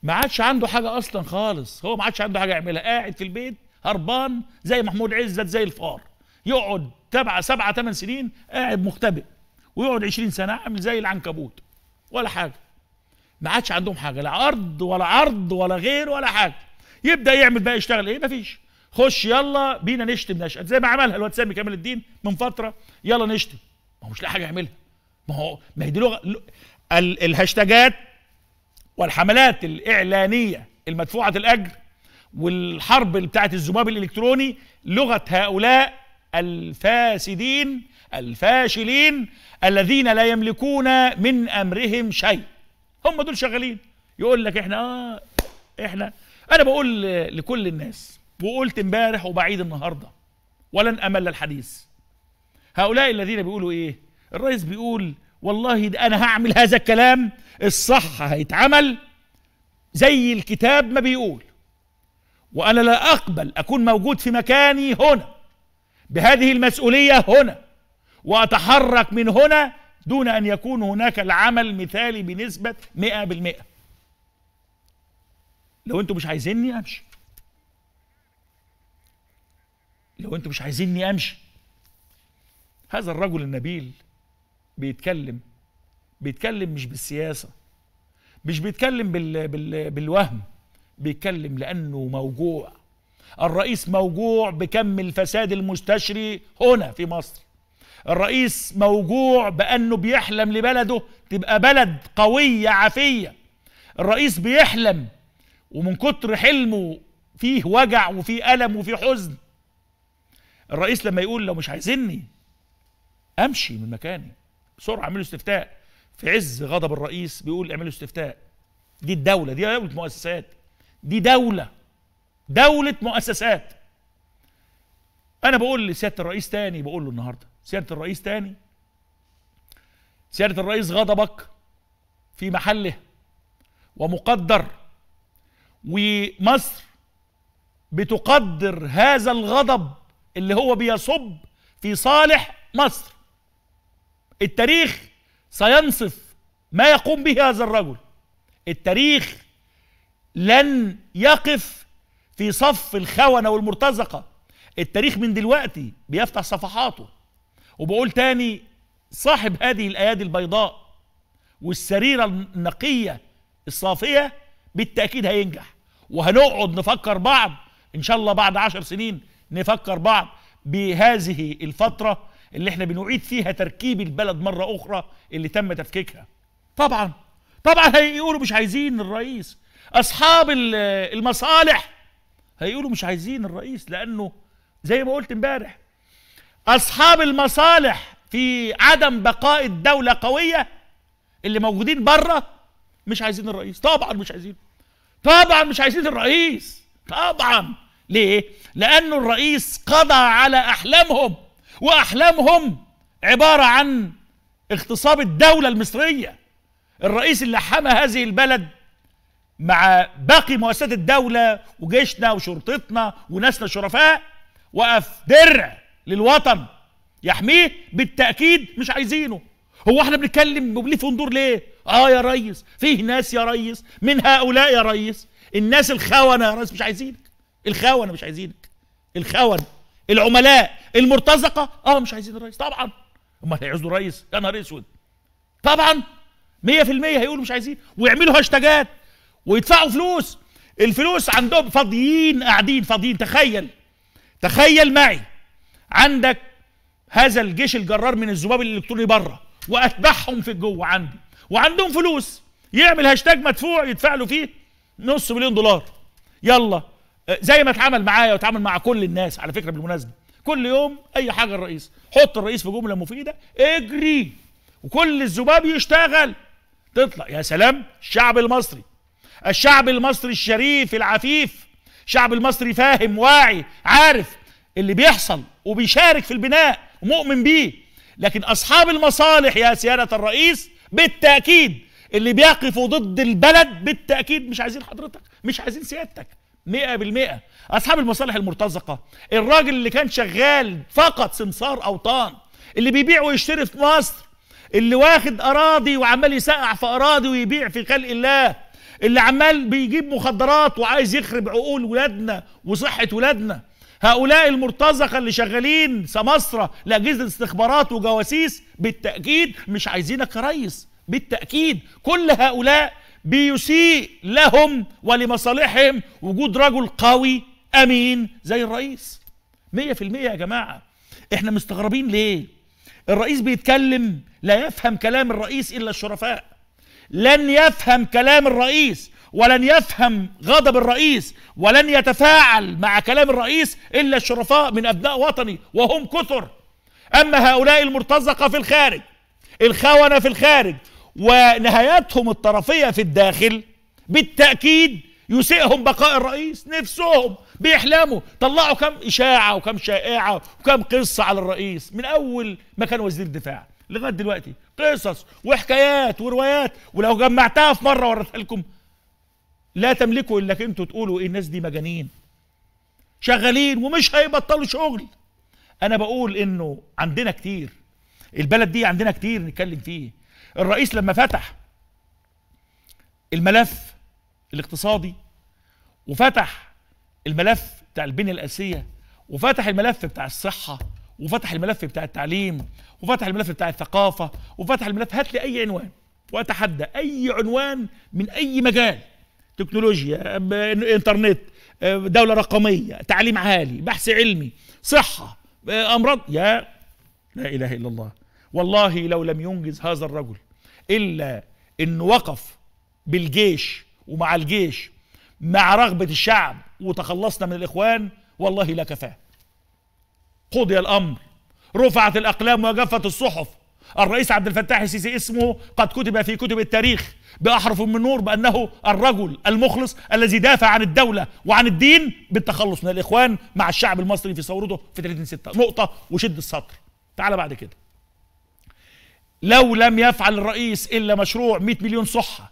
ما عادش عنده حاجه اصلا خالص هو ما عادش عنده حاجه يعملها قاعد في البيت هربان زي محمود عزت زي الفار يقعد تبع سبعة ثمان سنين قاعد مختبئ ويقعد 20 سنه عامل زي العنكبوت ولا حاجه ما عادش عندهم حاجه لا ارض ولا عرض ولا غير ولا حاجه يبدا يعمل بقى يشتغل ايه مفيش خش يلا بينا نشتم نشأت زي ما عملها الواد سامي كمال الدين من فتره يلا نشتم ما هو مش لاقي حاجه يعملها ما هو ما هي دي لغه الهاشتاجات والحملات الإعلانية المدفوعة الأجر والحرب بتاعت الذباب الإلكتروني لغة هؤلاء الفاسدين الفاشلين الذين لا يملكون من أمرهم شيء هم دول شغالين يقول لك احنا آه احنا انا بقول لكل الناس وقلت امبارح وبعيد النهارده ولن امل الحديث هؤلاء الذين بيقولوا ايه الرئيس بيقول والله ده انا هعمل هذا الكلام الصح هيتعمل زي الكتاب ما بيقول وانا لا اقبل اكون موجود في مكاني هنا بهذه المسؤوليه هنا واتحرك من هنا دون ان يكون هناك العمل مثالي بنسبه 100% لو انتوا مش عايزيني امشي لو انتوا مش عايزيني امشي هذا الرجل النبيل بيتكلم بيتكلم مش بالسياسه مش بيتكلم بال... بال... بالوهم بيتكلم لانه موجوع الرئيس موجوع بكم الفساد المستشري هنا في مصر الرئيس موجوع بانه بيحلم لبلده تبقى بلد قويه عافيه الرئيس بيحلم ومن كتر حلمه فيه وجع وفيه الم وفيه حزن الرئيس لما يقول لو مش عايزني امشي من مكاني بسرعه اعملوا استفتاء في عز غضب الرئيس بيقول اعملوا استفتاء دي الدوله دي دوله مؤسسات دي دوله دوله مؤسسات انا بقول لسياده الرئيس تاني بقول له النهارده سياده الرئيس تاني سياده الرئيس غضبك في محله ومقدر ومصر بتقدر هذا الغضب اللي هو بيصب في صالح مصر التاريخ سينصف ما يقوم به هذا الرجل التاريخ لن يقف في صف الخونة والمرتزقة التاريخ من دلوقتي بيفتح صفحاته وبقول تاني صاحب هذه الأيادي البيضاء والسريرة النقية الصافية بالتأكيد هينجح وهنقعد نفكر بعض إن شاء الله بعد عشر سنين نفكر بعض بهذه الفترة اللي احنا بنعيد فيها تركيب البلد مرة أخرى اللي تم تفكيكها طبعا طبعا هيقولوا مش عايزين الرئيس أصحاب المصالح هيقولوا مش عايزين الرئيس لأنه زي ما قلت امبارح أصحاب المصالح في عدم بقاء الدولة قوية اللي موجودين بره مش عايزين الرئيس طبعا مش عايزين طبعا مش عايزين الرئيس طبعا ليه؟ لأنه الرئيس قضى على أحلامهم واحلامهم عباره عن اغتصاب الدوله المصريه الرئيس اللي حمى هذه البلد مع باقي مؤسسات الدوله وجيشنا وشرطتنا وناسنا شرفاء وقف درع للوطن يحميه بالتاكيد مش عايزينه هو احنا بنتكلم بليه وندور ليه اه يا ريس فيه ناس يا ريس من هؤلاء يا ريس الناس الخونه يا ريس مش عايزينك الخونه مش عايزينك الخونه العملاء المرتزقه اه مش عايزين الرئيس طبعا امال هيعوزوا الرئيس يا نهار اسود طبعا 100% هيقولوا مش عايزين ويعملوا هاشتاجات ويدفعوا فلوس الفلوس عندهم فاضيين قاعدين فاضيين تخيل تخيل معي عندك هذا الجيش الجرار من الذباب الالكتروني بره واتبعهم في الجوه عندي وعندهم فلوس يعمل هاشتاج مدفوع يدفع له فيه نص مليون دولار يلا زي ما اتعامل معايا واتعامل مع كل الناس على فكره بالمناسبه كل يوم اي حاجه الرئيس حط الرئيس في جمله مفيده اجري وكل الذباب يشتغل تطلع يا سلام الشعب المصري الشعب المصري الشريف العفيف الشعب المصري فاهم واعي عارف اللي بيحصل وبيشارك في البناء ومؤمن بيه لكن اصحاب المصالح يا سياده الرئيس بالتاكيد اللي بيقفوا ضد البلد بالتاكيد مش عايزين حضرتك مش عايزين سيادتك مئة بالمئة أصحاب المصالح المرتزقة الراجل اللي كان شغال فقط سمسار أوطان اللي بيبيع ويشتري في مصر اللي واخد أراضي وعمال يسقع في أراضي ويبيع في خلق الله اللي عمال بيجيب مخدرات وعايز يخرب عقول ولادنا وصحة ولادنا هؤلاء المرتزقة اللي شغالين سمسرة لأجهزة استخبارات وجواسيس بالتأكيد مش عايزينك ريس بالتأكيد كل هؤلاء بيسيء لهم ولمصالحهم وجود رجل قوي امين زي الرئيس 100% يا جماعه احنا مستغربين ليه الرئيس بيتكلم لا يفهم كلام الرئيس الا الشرفاء لن يفهم كلام الرئيس ولن يفهم غضب الرئيس ولن يتفاعل مع كلام الرئيس الا الشرفاء من ابناء وطني وهم كثر اما هؤلاء المرتزقه في الخارج الخونه في الخارج ونهاياتهم الطرفية في الداخل بالتأكيد يسيئهم بقاء الرئيس نفسهم بيحلموا طلعوا كم إشاعة وكم شائعة وكم قصة على الرئيس من أول ما كان وزير الدفاع لغاية دلوقتي قصص وحكايات وروايات ولو جمعتها في مرة وريتها لكم لا تملكوا إلا أنتوا تقولوا إيه الناس دي مجانين شغالين ومش هيبطلوا شغل أنا بقول إنه عندنا كتير البلد دي عندنا كتير نتكلم فيه الرئيس لما فتح الملف الاقتصادي وفتح الملف بتاع البنية الأساسية وفتح الملف بتاع الصحة وفتح الملف بتاع التعليم وفتح الملف بتاع الثقافة وفتح الملف هات لي أي عنوان وأتحدى أي عنوان من أي مجال تكنولوجيا انترنت دولة رقمية تعليم عالي بحث علمي صحة أمراض يا لا إله إلا الله والله لو لم ينجز هذا الرجل الا انه وقف بالجيش ومع الجيش مع رغبه الشعب وتخلصنا من الاخوان والله لكفاه قضي الامر رفعت الاقلام وجفت الصحف الرئيس عبد الفتاح السيسي اسمه قد كتب في كتب التاريخ باحرف من نور بانه الرجل المخلص الذي دافع عن الدوله وعن الدين بالتخلص من الاخوان مع الشعب المصري في ثورته في 30 6 نقطه وشد السطر تعال بعد كده لو لم يفعل الرئيس إلا مشروع 100 مليون صحة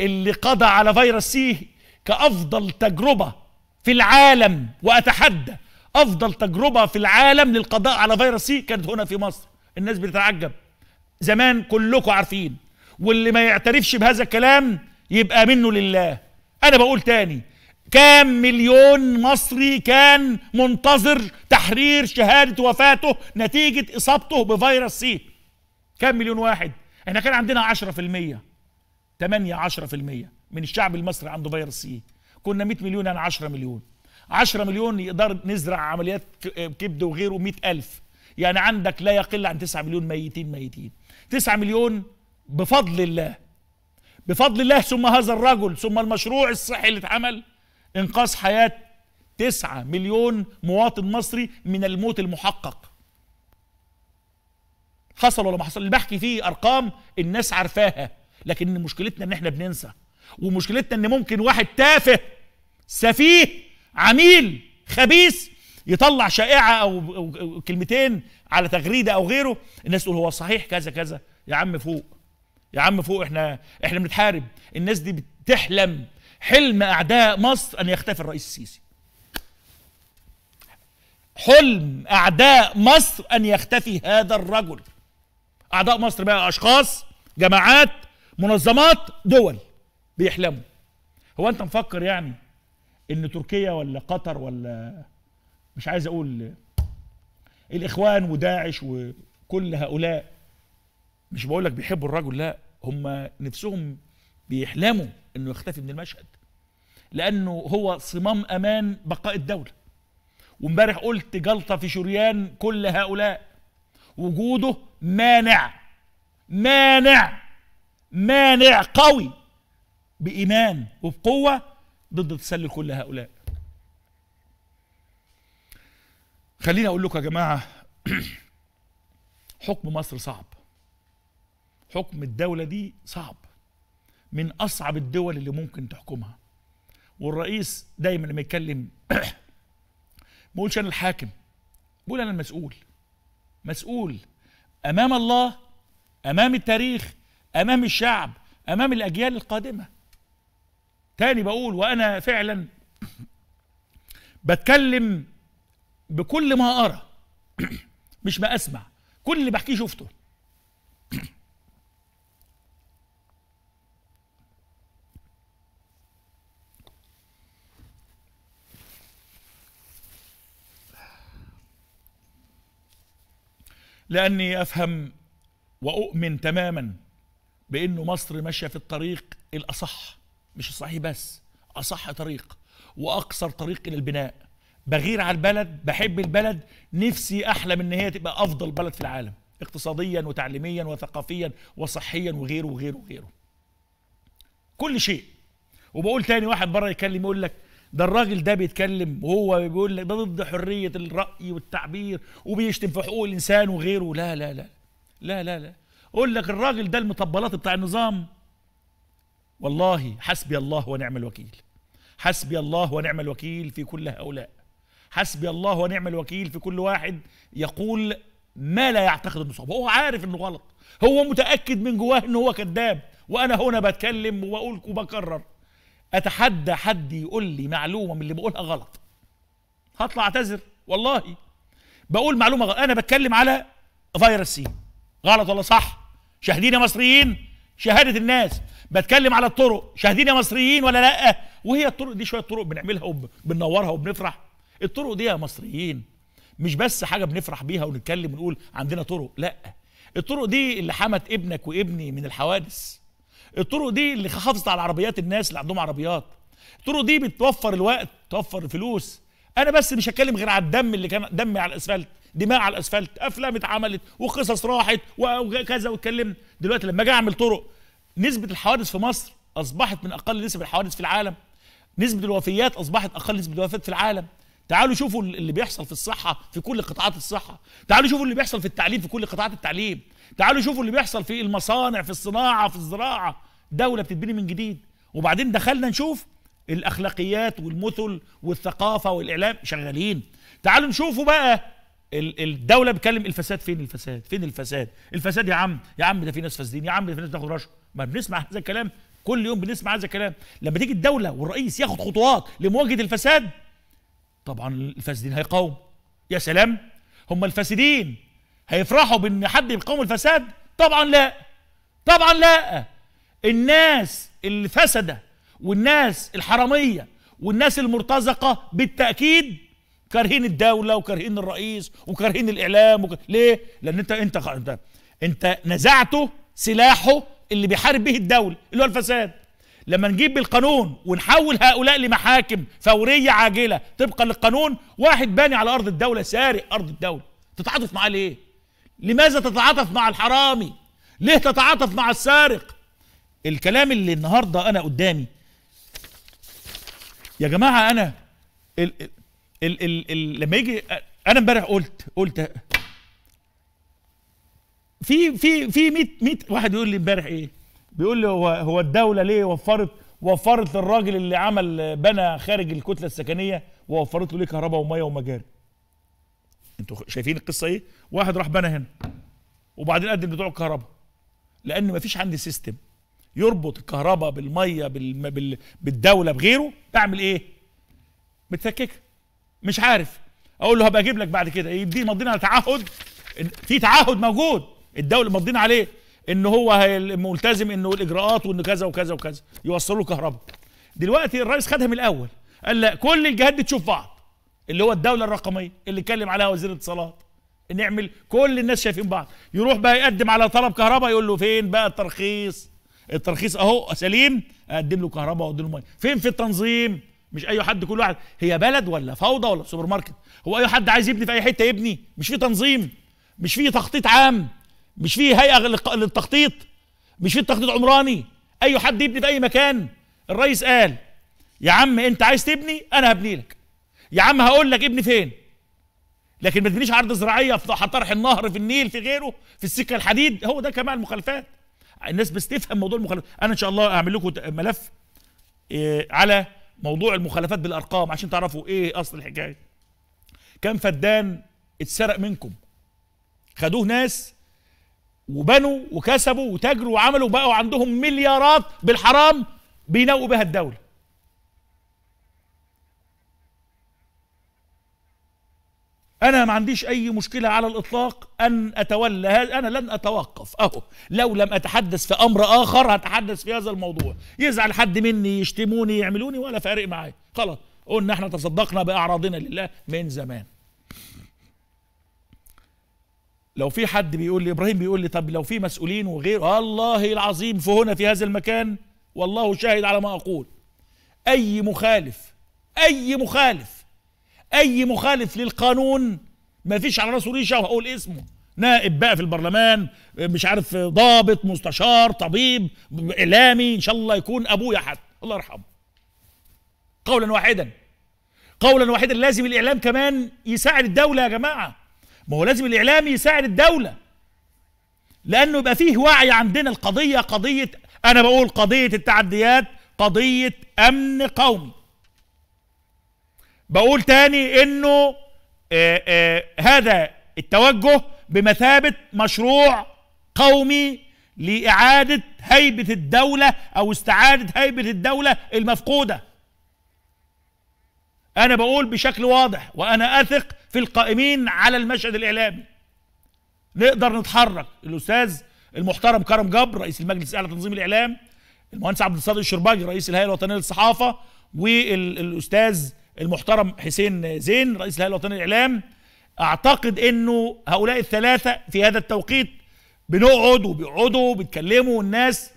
اللي قضى على فيروس سي كأفضل تجربة في العالم وأتحدى أفضل تجربة في العالم للقضاء على فيروس سي كانت هنا في مصر الناس بتتعجب زمان كلكم عارفين واللي ما يعترفش بهذا الكلام يبقى منه لله أنا بقول تاني كام مليون مصري كان منتظر تحرير شهادة وفاته نتيجة إصابته بفيروس سي كم مليون واحد احنا كان عندنا 10% 8 10% من الشعب المصري عنده فيروس سي كنا 100 مليون انا يعني 10 مليون 10 مليون يقدر نزرع عمليات كبد وغيره 100000 يعني عندك لا يقل عن 9 مليون ميتين ميتين 9 مليون بفضل الله بفضل الله ثم هذا الرجل ثم المشروع الصحي اللي اتعمل انقاذ حياه 9 مليون مواطن مصري من الموت المحقق حصل ولا ما حصل اللي بحكي فيه ارقام الناس عارفاها لكن مشكلتنا ان احنا بننسى ومشكلتنا ان ممكن واحد تافه سفيه عميل خبيث يطلع شائعه او كلمتين على تغريده او غيره الناس تقول هو صحيح كذا كذا يا عم فوق يا عم فوق احنا احنا بنتحارب الناس دي بتحلم حلم اعداء مصر ان يختفي الرئيس السيسي حلم اعداء مصر ان يختفي هذا الرجل اعضاء مصر بقى اشخاص جماعات منظمات دول بيحلموا هو انت مفكر يعني ان تركيا ولا قطر ولا مش عايز اقول الاخوان وداعش وكل هؤلاء مش بقول لك بيحبوا الرجل لا هم نفسهم بيحلموا انه يختفي من المشهد لانه هو صمام امان بقاء الدوله وامبارح قلت جلطه في شريان كل هؤلاء وجوده مانع مانع مانع قوي بإيمان وبقوة ضد تسلل كل هؤلاء خليني أقول لكم يا جماعة حكم مصر صعب حكم الدولة دي صعب من أصعب الدول اللي ممكن تحكمها والرئيس دايما لما يتكلم ما يقولش أنا الحاكم بيقول أنا المسؤول مسؤول امام الله امام التاريخ امام الشعب امام الاجيال القادمه تاني بقول وانا فعلا بتكلم بكل ما ارى مش ما اسمع كل اللي بحكيه شفته لاني افهم واؤمن تماما بانه مصر ماشيه في الطريق الاصح مش الصحيح بس اصح طريق واقصر طريق الى البناء بغير على البلد بحب البلد نفسي احلم ان هي تبقى افضل بلد في العالم اقتصاديا وتعليميا وثقافيا وصحيا وغيره وغيره وغيره كل شيء وبقول تاني واحد بره يتكلم يقول لك ده الراجل ده بيتكلم وهو بيقول لك ده ضد حريه الراي والتعبير وبيشتم في حقوق الانسان وغيره لا لا لا لا لا لا اقول لك الراجل ده المطبلات بتاع النظام والله حسبي الله ونعم الوكيل حسبي الله ونعم الوكيل في كل هؤلاء حسبي الله ونعم الوكيل في كل واحد يقول ما لا يعتقد انه صواب هو عارف انه غلط هو متاكد من جواه ان هو كذاب وانا هنا بتكلم وبقول وبكرر اتحدى حد يقول لي معلومه من اللي بقولها غلط هطلع اعتذر والله بقول معلومه غلط انا بتكلم على فيروس سي غلط ولا صح شاهدين يا مصريين شهاده الناس بتكلم على الطرق شاهدين يا مصريين ولا لا وهي الطرق دي شويه طرق بنعملها وبننورها وبنفرح الطرق دي يا مصريين مش بس حاجه بنفرح بيها ونتكلم ونقول عندنا طرق لا الطرق دي اللي حمت ابنك وابني من الحوادث الطرق دي اللي حافظت على عربيات الناس اللي عندهم عربيات الطرق دي بتوفر الوقت توفر الفلوس انا بس مش هتكلم غير على الدم اللي كان دم على الاسفلت دماء على الاسفلت افلام اتعملت وقصص راحت وكذا واتكلم دلوقتي لما اجي اعمل طرق نسبه الحوادث في مصر اصبحت من اقل نسب الحوادث في العالم نسبه الوفيات اصبحت اقل نسبه الوفيات في العالم تعالوا شوفوا اللي بيحصل في الصحه في كل قطاعات الصحه تعالوا شوفوا اللي بيحصل في التعليم في كل قطاعات التعليم تعالوا شوفوا اللي بيحصل في المصانع في الصناعه في الزراعه دوله بتتبني من جديد وبعدين دخلنا نشوف الاخلاقيات والمثل والثقافه والاعلام شغالين تعالوا نشوفوا بقى الدوله بتكلم الفساد فين الفساد فين الفساد الفساد يا عم يا عم ده في ناس فاسدين يا عم ده في ناس بتاخد رشوه ما بنسمع هذا الكلام كل يوم بنسمع هذا الكلام لما تيجي الدوله والرئيس ياخد خطوات لمواجهه الفساد طبعا الفاسدين هيقاوم يا سلام هم الفاسدين هيفرحوا بان حد يقاوم الفساد طبعا لا طبعا لا الناس اللي فسده والناس الحراميه والناس المرتزقه بالتاكيد كارهين الدوله وكارهين الرئيس وكارهين الاعلام وك... ليه لان انت انت انت انت نزعته سلاحه اللي بيحارب به الدوله اللي هو الفساد لما نجيب بالقانون ونحول هؤلاء لمحاكم فوريه عاجله طبقا للقانون واحد باني على ارض الدوله سارق ارض الدوله تتعاطف معاه ليه لماذا تتعاطف مع الحرامي ليه تتعاطف مع السارق الكلام اللي النهارده انا قدامي يا جماعه انا ال ال ال ال لما يجي انا امبارح قلت قلت في في في 100 100 واحد يقول لي امبارح ايه بيقول لي هو هو الدوله ليه وفرت وفرت للراجل اللي عمل بنى خارج الكتله السكنيه ووفرت له ليه كهرباء وميه ومجاري انتوا شايفين القصه ايه واحد راح بنى هنا وبعدين قدم بتوع الكهرباء لان مفيش عندي سيستم يربط الكهرباء بالميه بال... بالدوله بغيره بعمل ايه؟ بتفككها مش عارف اقول له هبقى اجيب لك بعد كده يدي مضينا على تعهد في تعهد موجود الدوله مضينا عليه ان هو ملتزم انه الاجراءات وانه كذا وكذا وكذا يوصلوا كهرباء دلوقتي الرئيس خدها من الاول قال لا كل الجهات دي تشوف بعض اللي هو الدوله الرقميه اللي اتكلم عليها وزير الاتصالات نعمل كل الناس شايفين بعض يروح بقى يقدم على طلب كهرباء يقول له فين بقى الترخيص الترخيص اهو سليم اقدم له كهرباء واقدم له ميه فين في التنظيم مش اي حد كل واحد هي بلد ولا فوضى ولا سوبر ماركت هو اي حد عايز يبني في اي حته يبني مش في تنظيم مش في تخطيط عام مش في هيئه للتخطيط مش في تخطيط عمراني اي حد يبني في اي مكان الرئيس قال يا عم انت عايز تبني انا هبني لك يا عم هقول لك ابني فين لكن ما تبنيش عرض زراعيه في طرح النهر في النيل في غيره في السكه الحديد هو ده كمان المخالفات الناس بس تفهم موضوع المخالفات انا ان شاء الله هعمل لكم ملف آه، على موضوع المخالفات بالارقام عشان تعرفوا ايه اصل الحكايه كم فدان اتسرق منكم خدوه ناس وبنوا وكسبوا وتاجروا وعملوا بقوا عندهم مليارات بالحرام بينووا بها الدوله أنا ما عنديش أي مشكلة على الإطلاق أن أتولى هذا أنا لن أتوقف أهو لو لم أتحدث في أمر آخر هتحدث في هذا الموضوع يزعل حد مني يشتموني يعملوني ولا فارق معايا خلاص قلنا احنا تصدقنا بأعراضنا لله من زمان لو في حد بيقول لي إبراهيم بيقول لي طب لو في مسؤولين وغير الله العظيم في هنا في هذا المكان والله شاهد على ما أقول أي مخالف أي مخالف اي مخالف للقانون ما فيش على راسه ريشه وهقول اسمه نائب بقى في البرلمان مش عارف ضابط مستشار طبيب اعلامي ان شاء الله يكون ابويا حد الله يرحمه قولا واحدا قولا واحدا لازم الاعلام كمان يساعد الدوله يا جماعه ما هو لازم الاعلام يساعد الدوله لانه يبقى فيه وعي عندنا القضيه قضيه انا بقول قضيه التعديات قضيه امن قومي بقول تاني انه آآ آه، آآ آه، هذا التوجه بمثابه مشروع قومي لاعاده هيبه الدوله او استعاده هيبه الدوله المفقوده انا بقول بشكل واضح وانا اثق في القائمين على المشهد الاعلامي نقدر نتحرك الاستاذ المحترم كرم جبر رئيس المجلس الاعلى لتنظيم الاعلام المهندس عبد الصادق الشرباجي رئيس الهيئه الوطنيه للصحافه والاستاذ المحترم حسين زين رئيس الهيئه الوطنيه للاعلام اعتقد انه هؤلاء الثلاثه في هذا التوقيت بنقعد وبيقعدوا وبيتكلموا والناس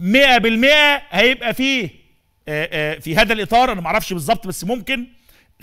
100% هيبقى فيه آه، آه، في هذا الاطار انا ما اعرفش بالظبط بس ممكن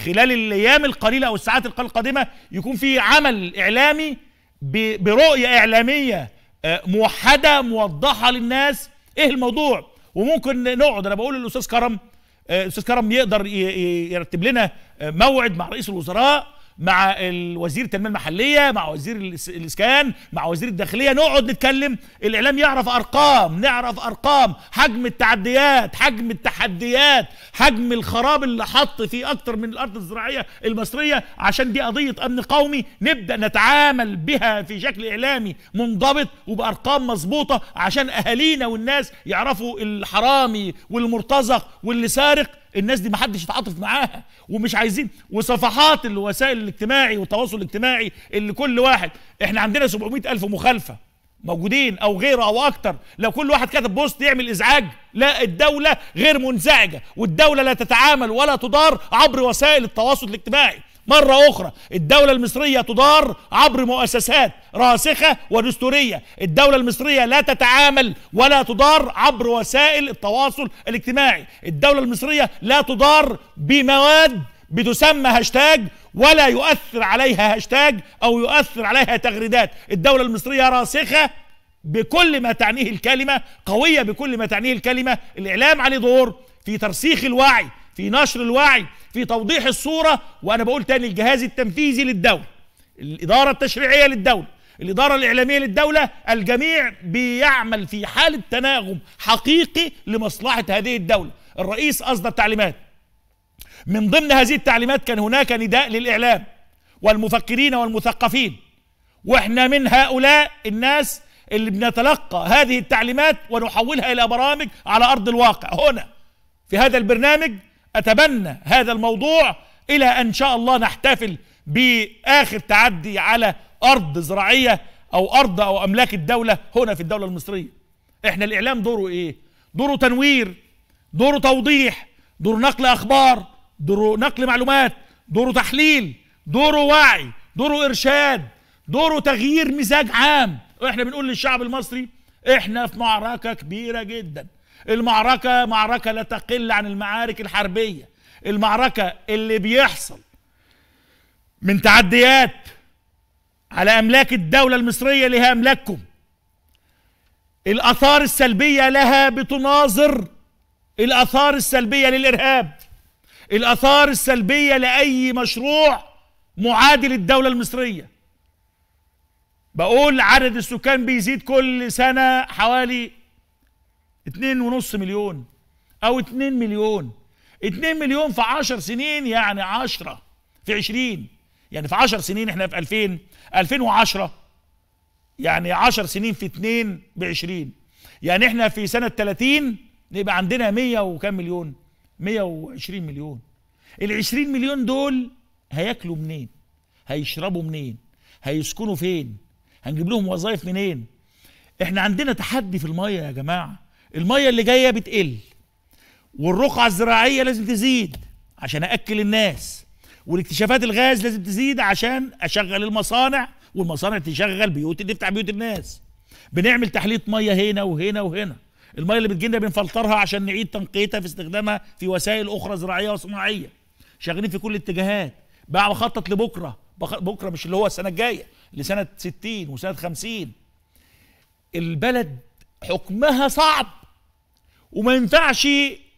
خلال الايام القليله او الساعات القادمه يكون في عمل اعلامي برؤيه اعلاميه آه، موحده موضحه للناس ايه الموضوع وممكن نقعد انا بقول للاستاذ كرم آه، استاذ كرم يقدر يرتب لنا آه، موعد مع رئيس الوزراء مع وزير التنميه المحليه مع وزير الاسكان مع وزير الداخليه نقعد نتكلم الاعلام يعرف ارقام نعرف ارقام حجم التعديات حجم التحديات حجم الخراب اللي حط في اكتر من الارض الزراعيه المصريه عشان دي قضيه امن قومي نبدا نتعامل بها في شكل اعلامي منضبط وبارقام مظبوطه عشان اهالينا والناس يعرفوا الحرامي والمرتزق واللي سارق الناس دي محدش يتعاطف معاها ومش عايزين وصفحات الوسائل الاجتماعي والتواصل الاجتماعي اللي كل واحد احنا عندنا 700 ألف مخالفة موجودين او غيره او اكتر لو كل واحد كتب بوست يعمل ازعاج لا الدوله غير منزعجه والدوله لا تتعامل ولا تدار عبر وسائل التواصل الاجتماعي مرة أخرى الدولة المصرية تدار عبر مؤسسات راسخة ودستورية الدولة المصرية لا تتعامل ولا تدار عبر وسائل التواصل الاجتماعي الدولة المصرية لا تدار بمواد بتسمى هاشتاج ولا يؤثر عليها هاشتاج أو يؤثر عليها تغريدات الدولة المصرية راسخة بكل ما تعنيه الكلمة قوية بكل ما تعنيه الكلمة الإعلام عليه دور في ترسيخ الوعي في نشر الوعي في توضيح الصورة وأنا بقول تاني الجهاز التنفيذي للدولة الإدارة التشريعية للدولة الإدارة الإعلامية للدولة الجميع بيعمل في حالة تناغم حقيقي لمصلحة هذه الدولة الرئيس أصدر تعليمات من ضمن هذه التعليمات كان هناك نداء للإعلام والمفكرين والمثقفين وإحنا من هؤلاء الناس اللي بنتلقى هذه التعليمات ونحولها إلى برامج على أرض الواقع هنا في هذا البرنامج أتبنى هذا الموضوع إلى أن شاء الله نحتفل بآخر تعدي على أرض زراعية أو أرض أو أملاك الدولة هنا في الدولة المصرية إحنا الإعلام دوره إيه؟ دوره تنوير دوره توضيح دوره نقل أخبار دوره نقل معلومات دوره تحليل دوره وعي دوره إرشاد دوره تغيير مزاج عام إحنا بنقول للشعب المصري إحنا في معركة كبيرة جداً المعركة معركة لا تقل عن المعارك الحربية المعركة اللي بيحصل من تعديات على أملاك الدولة المصرية لها أملاككم الآثار السلبية لها بتناظر الآثار السلبية للإرهاب الآثار السلبية لأي مشروع معادي للدولة المصرية بقول عدد السكان بيزيد كل سنة حوالي اتنين ونص مليون او اتنين مليون اتنين مليون في 10 سنين يعني 10 في 20 يعني في 10 سنين احنا في 2000 2010 يعني 10 سنين في اتنين ب 20 يعني احنا في سنه 30 يبقى عندنا مية وكام مليون 120 مليون ال 20 مليون دول هياكلوا منين هيشربوا منين هيسكنوا فين هنجيب لهم وظائف منين احنا عندنا تحدي في الميه يا جماعه الميه اللي جايه بتقل والرقعه الزراعيه لازم تزيد عشان ااكل الناس والاكتشافات الغاز لازم تزيد عشان اشغل المصانع والمصانع تشغل بيوت تفتح بيوت الناس بنعمل تحليه ميه هنا وهنا وهنا الميه اللي بتجينا بنفلترها عشان نعيد تنقيتها في استخدامها في وسائل اخرى زراعيه وصناعيه شغالين في كل الاتجاهات بقى بخطط لبكره بكره مش اللي هو السنه الجايه لسنه 60 وسنه 50 البلد حكمها صعب وما ينفعش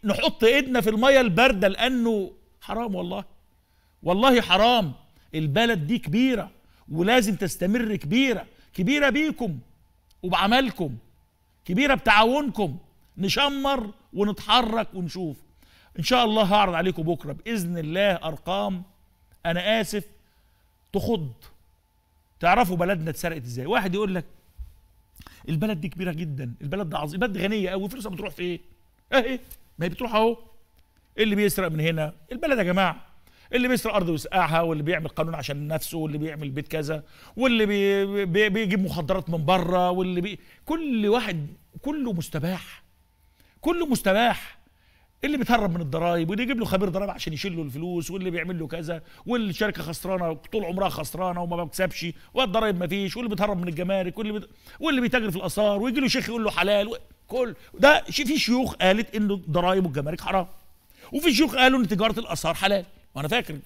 نحط ايدنا في الميه البارده لانه حرام والله والله حرام البلد دي كبيره ولازم تستمر كبيره كبيره بيكم وبعملكم كبيره بتعاونكم نشمر ونتحرك ونشوف ان شاء الله هعرض عليكم بكره باذن الله ارقام انا اسف تخض تعرفوا بلدنا اتسرقت ازاي واحد يقول لك البلد دي كبيره جدا البلد ده عظيم البلد غنيه قوي فلوسها بتروح في ايه اهي ما هي بتروح اهو اللي بيسرق من هنا البلد يا جماعه اللي بيسرق ارض ويسقعها واللي بيعمل قانون عشان نفسه واللي بيعمل بيت كذا واللي بي بي بيجيب مخدرات من بره واللي بي كل واحد كله مستباح كله مستباح اللي بيتهرب من الضرايب واللي يجيب له خبير ضرايب عشان يشيل له الفلوس واللي بيعمل له كذا والشركه خسرانه طول عمرها خسرانه وما بتكسبش والضرايب ما فيش واللي بيتهرب من الجمارك واللي بت... واللي بيتاجر في الاثار ويجي له شيخ يقول له حلال و... كل ده في شيوخ قالت انه الضرايب والجمارك حرام وفي شيوخ قالوا ان تجاره الاثار حلال وانا فاكر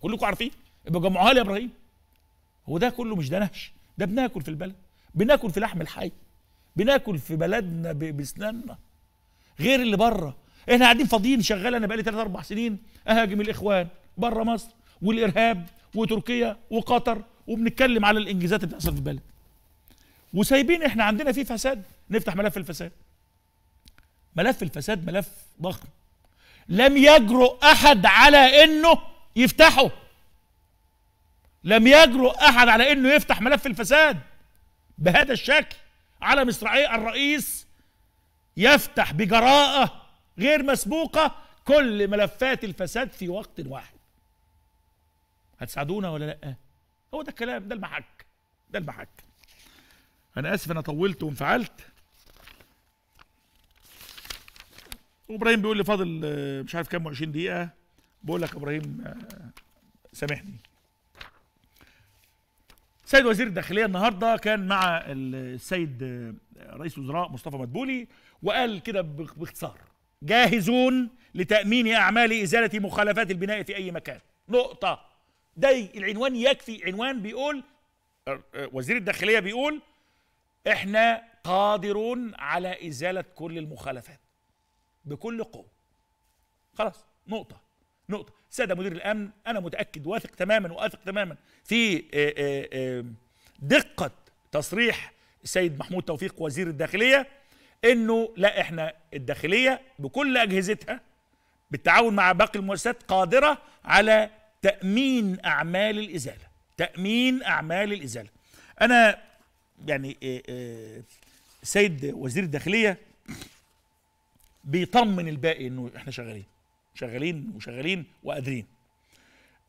كلكم عارفين يبقى جمعوها لي يا ابراهيم هو ده كله مش ده نهش ده بناكل في البلد بناكل في لحم الحي بناكل في بلدنا باسناننا غير اللي بره احنا قاعدين فاضيين شغال انا بقالي ثلاث اربع سنين اهاجم الاخوان بره مصر والارهاب وتركيا وقطر وبنتكلم على الانجازات اللي بتحصل في البلد وسايبين احنا عندنا في فساد نفتح ملف الفساد ملف الفساد ملف ضخم لم يجرؤ احد على انه يفتحه لم يجرؤ احد على انه يفتح ملف الفساد بهذا الشكل على مصراعي الرئيس يفتح بجراءه غير مسبوقة كل ملفات الفساد في وقت واحد هتساعدونا ولا لا هو ده الكلام ده المحك ده المحك انا اسف انا طولت وانفعلت وابراهيم بيقول لي فاضل آه، مش عارف كام 20 دقيقه بقول لك ابراهيم آه، سامحني سيد وزير الداخليه النهارده كان مع السيد آه، رئيس الوزراء مصطفى مدبولي وقال كده باختصار جاهزون لتأمين أعمال إزالة مخالفات البناء في أي مكان نقطة ده العنوان يكفي عنوان بيقول أه، وزير الداخلية بيقول احنا قادرون على إزالة كل المخالفات بكل قوة خلاص نقطة نقطة سادة مدير الأمن أنا متأكد واثق تماما واثق تماما في أه، أه، دقة تصريح السيد محمود توفيق وزير الداخلية انه لا احنا الداخليه بكل اجهزتها بالتعاون مع باقي المؤسسات قادره على تامين اعمال الازاله تامين اعمال الازاله انا يعني آه، آه، سيد وزير الداخليه بيطمن الباقي انه احنا شغالين شغالين وشغالين وقادرين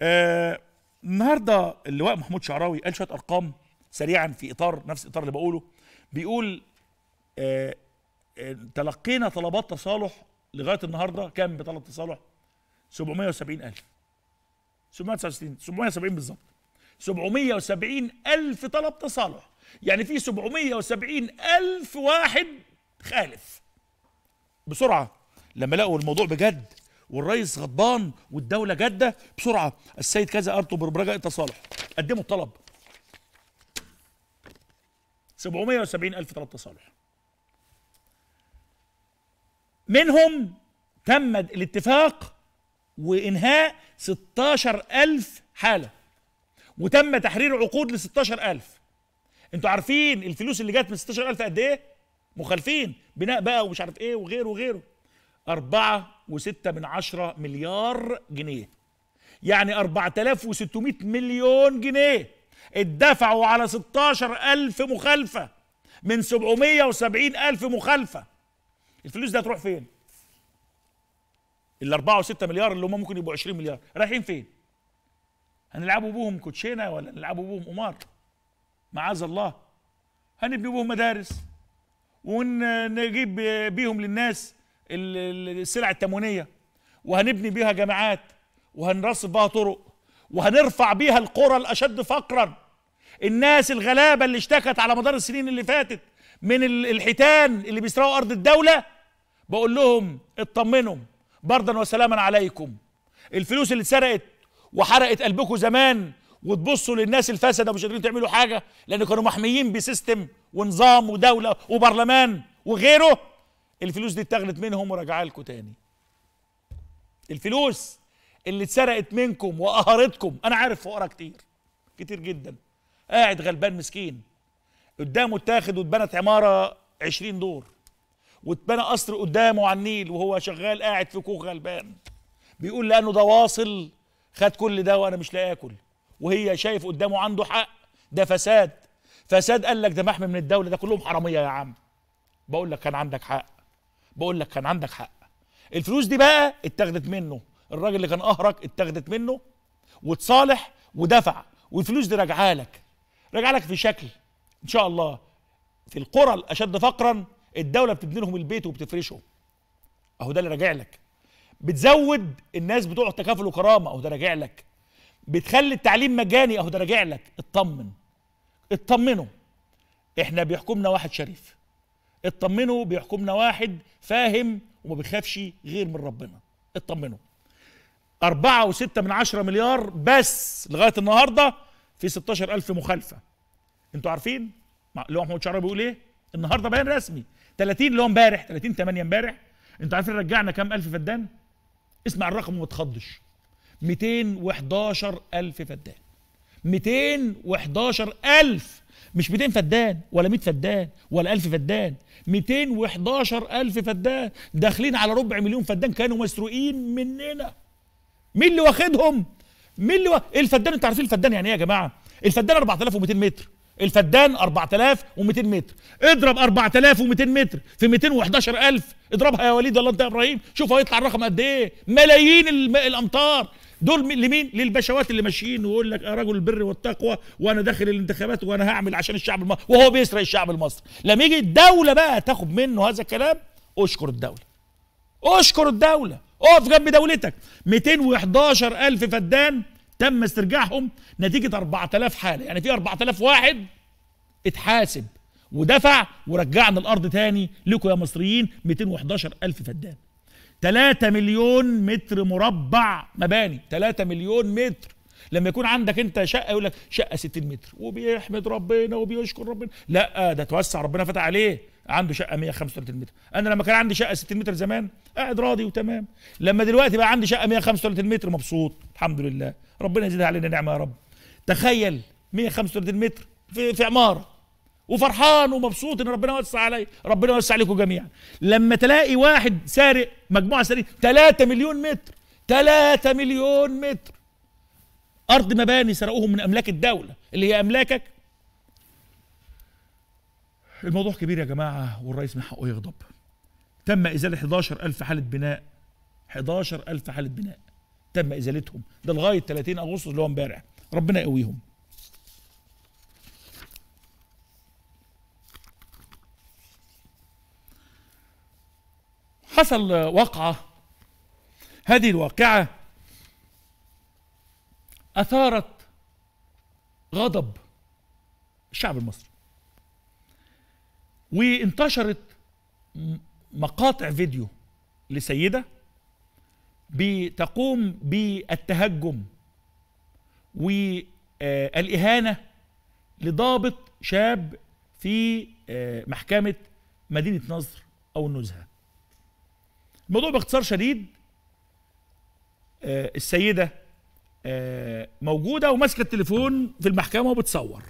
آه، النهارده اللواء محمود شعراوي قال شويه ارقام سريعا في اطار نفس الاطار اللي بقوله بيقول تلقينا طلبات تصالح لغايه النهارده كام بطلب تصالح 770 الف 769 770 بالظبط 770 ألف طلب تصالح يعني في 770 ألف واحد خالف بسرعة لما لقوا الموضوع بجد والرئيس غضبان والدولة جادة بسرعة السيد كذا أرطب برجاء التصالح قدموا الطلب 770 ألف طلب تصالح منهم تم الاتفاق وإنهاء 16000 حالة وتم تحرير عقود ل 16000 انتوا عارفين الفلوس اللي جت من 16000 قد ايه؟ مخالفين بناء بقى ومش عارف ايه وغيره وغيره أربعة وستة من عشرة مليار جنيه يعني 4600 مليون جنيه اتدفعوا على 16000 مخالفة من وسبعين ألف مخالفة الفلوس دي هتروح فين ال 4 و6 مليار اللي هم ممكن يبقوا 20 مليار رايحين فين هنلعبوا بهم كوتشينه ولا نلعبوا بهم قمار معاذ الله هنبني بهم مدارس ونجيب بيهم للناس السلع التموينيه وهنبني بيها جامعات وهنرصف بها طرق وهنرفع بيها القرى الاشد فقرا الناس الغلابه اللي اشتكت على مدار السنين اللي فاتت من الحيتان اللي بيسرقوا ارض الدوله بقول لهم اطمنوا بردا وسلاما عليكم الفلوس اللي اتسرقت وحرقت قلبكم زمان وتبصوا للناس الفسده ومش قادرين تعملوا حاجه لان كانوا محميين بسيستم ونظام ودوله وبرلمان وغيره الفلوس دي اتاخدت منهم ورجعها لكم تاني الفلوس اللي اتسرقت منكم وقهرتكم انا عارف فقراء كتير كتير جدا قاعد غلبان مسكين قدامه اتاخد واتبنت عماره 20 دور واتبنى قصر قدامه على النيل وهو شغال قاعد في كوخ غلبان بيقول لانه ده واصل خد كل ده وانا مش لاقي اكل وهي شايف قدامه عنده حق ده فساد فساد قال لك ده محمي من الدوله ده كلهم حراميه يا عم بقول لك كان عندك حق بقول لك كان عندك حق الفلوس دي بقى اتاخدت منه الراجل اللي كان قهرك اتاخدت منه واتصالح ودفع والفلوس دي راجعه لك راجعه لك في شكل ان شاء الله في القرى الاشد فقرا الدوله بتبني لهم البيت وبتفرشه اهو ده اللي راجع لك بتزود الناس بتوع تكافل وكرامه اهو ده راجع لك بتخلي التعليم مجاني اهو ده راجع لك اطمن اطمنوا احنا بيحكمنا واحد شريف اطمنوا بيحكمنا واحد فاهم وما بيخافش غير من ربنا اطمنوا أربعة وستة من عشرة مليار بس لغاية النهاردة في 16 ألف مخالفة انتوا عارفين اللي هو محمود شعراوي بيقول ايه النهارده بيان رسمي 30 اللي هو امبارح 30 8 امبارح انتوا عارفين رجعنا كام الف فدان اسمع الرقم وما تخضش 211 الف فدان 211 الف مش 200 فدان ولا 100 فدان ولا 1000 فدان 211 ألف فدان داخلين على ربع مليون فدان كانوا مسروقين مننا مين اللي واخدهم مين اللي و... إيه الفدان انتوا عارفين الفدان يعني ايه يا جماعه الفدان 4200 متر الفدان 4200 متر اضرب 4200 متر في 211000 اضربها يا وليد الله انت يا ابراهيم شوف هيطلع الرقم قد ايه ملايين الامتار دول لمين للبشوات اللي ماشيين ويقول لك رجل البر والتقوى وانا داخل الانتخابات وانا هعمل عشان الشعب المصري وهو بيسرق الشعب المصري لما يجي الدوله بقى تاخد منه هذا الكلام اشكر الدوله اشكر الدوله اقف جنب دولتك 211000 فدان تم استرجاعهم نتيجه 4000 حاله يعني في 4000 واحد اتحاسب ودفع ورجعنا الارض تاني لكم يا مصريين 211 الف فدان 3 مليون متر مربع مباني 3 مليون متر لما يكون عندك انت شقه يقول لك شقه 60 متر وبيحمد ربنا وبيشكر ربنا لا ده توسع ربنا فتح عليه عنده شقه 135 متر انا لما كان عندي شقه 60 متر زمان قاعد راضي وتمام لما دلوقتي بقى عندي شقه 135 متر مبسوط الحمد لله ربنا يزيدها علينا نعمه يا رب تخيل 135 متر في في عماره وفرحان ومبسوط ان ربنا وسع علي ربنا يوسع عليكم جميعا لما تلاقي واحد سارق مجموعه سارقين 3 مليون متر 3 مليون متر ارض مباني سرقوهم من املاك الدوله اللي هي املاكك الموضوع كبير يا جماعه والرئيس من حقه يغضب تم ازاله 11000 حاله بناء 11000 حاله بناء تم ازالتهم ده لغايه 30 اغسطس اللي هو امبارح ربنا يقويهم حصل واقعة هذه الواقعه اثارت غضب الشعب المصري وانتشرت مقاطع فيديو لسيدة بتقوم بالتهجم والإهانة لضابط شاب في آه، محكمة مدينة نصر أو النزهة الموضوع باختصار شديد آه، السيدة آه، موجودة وماسكة التليفون في المحكمة وبتصور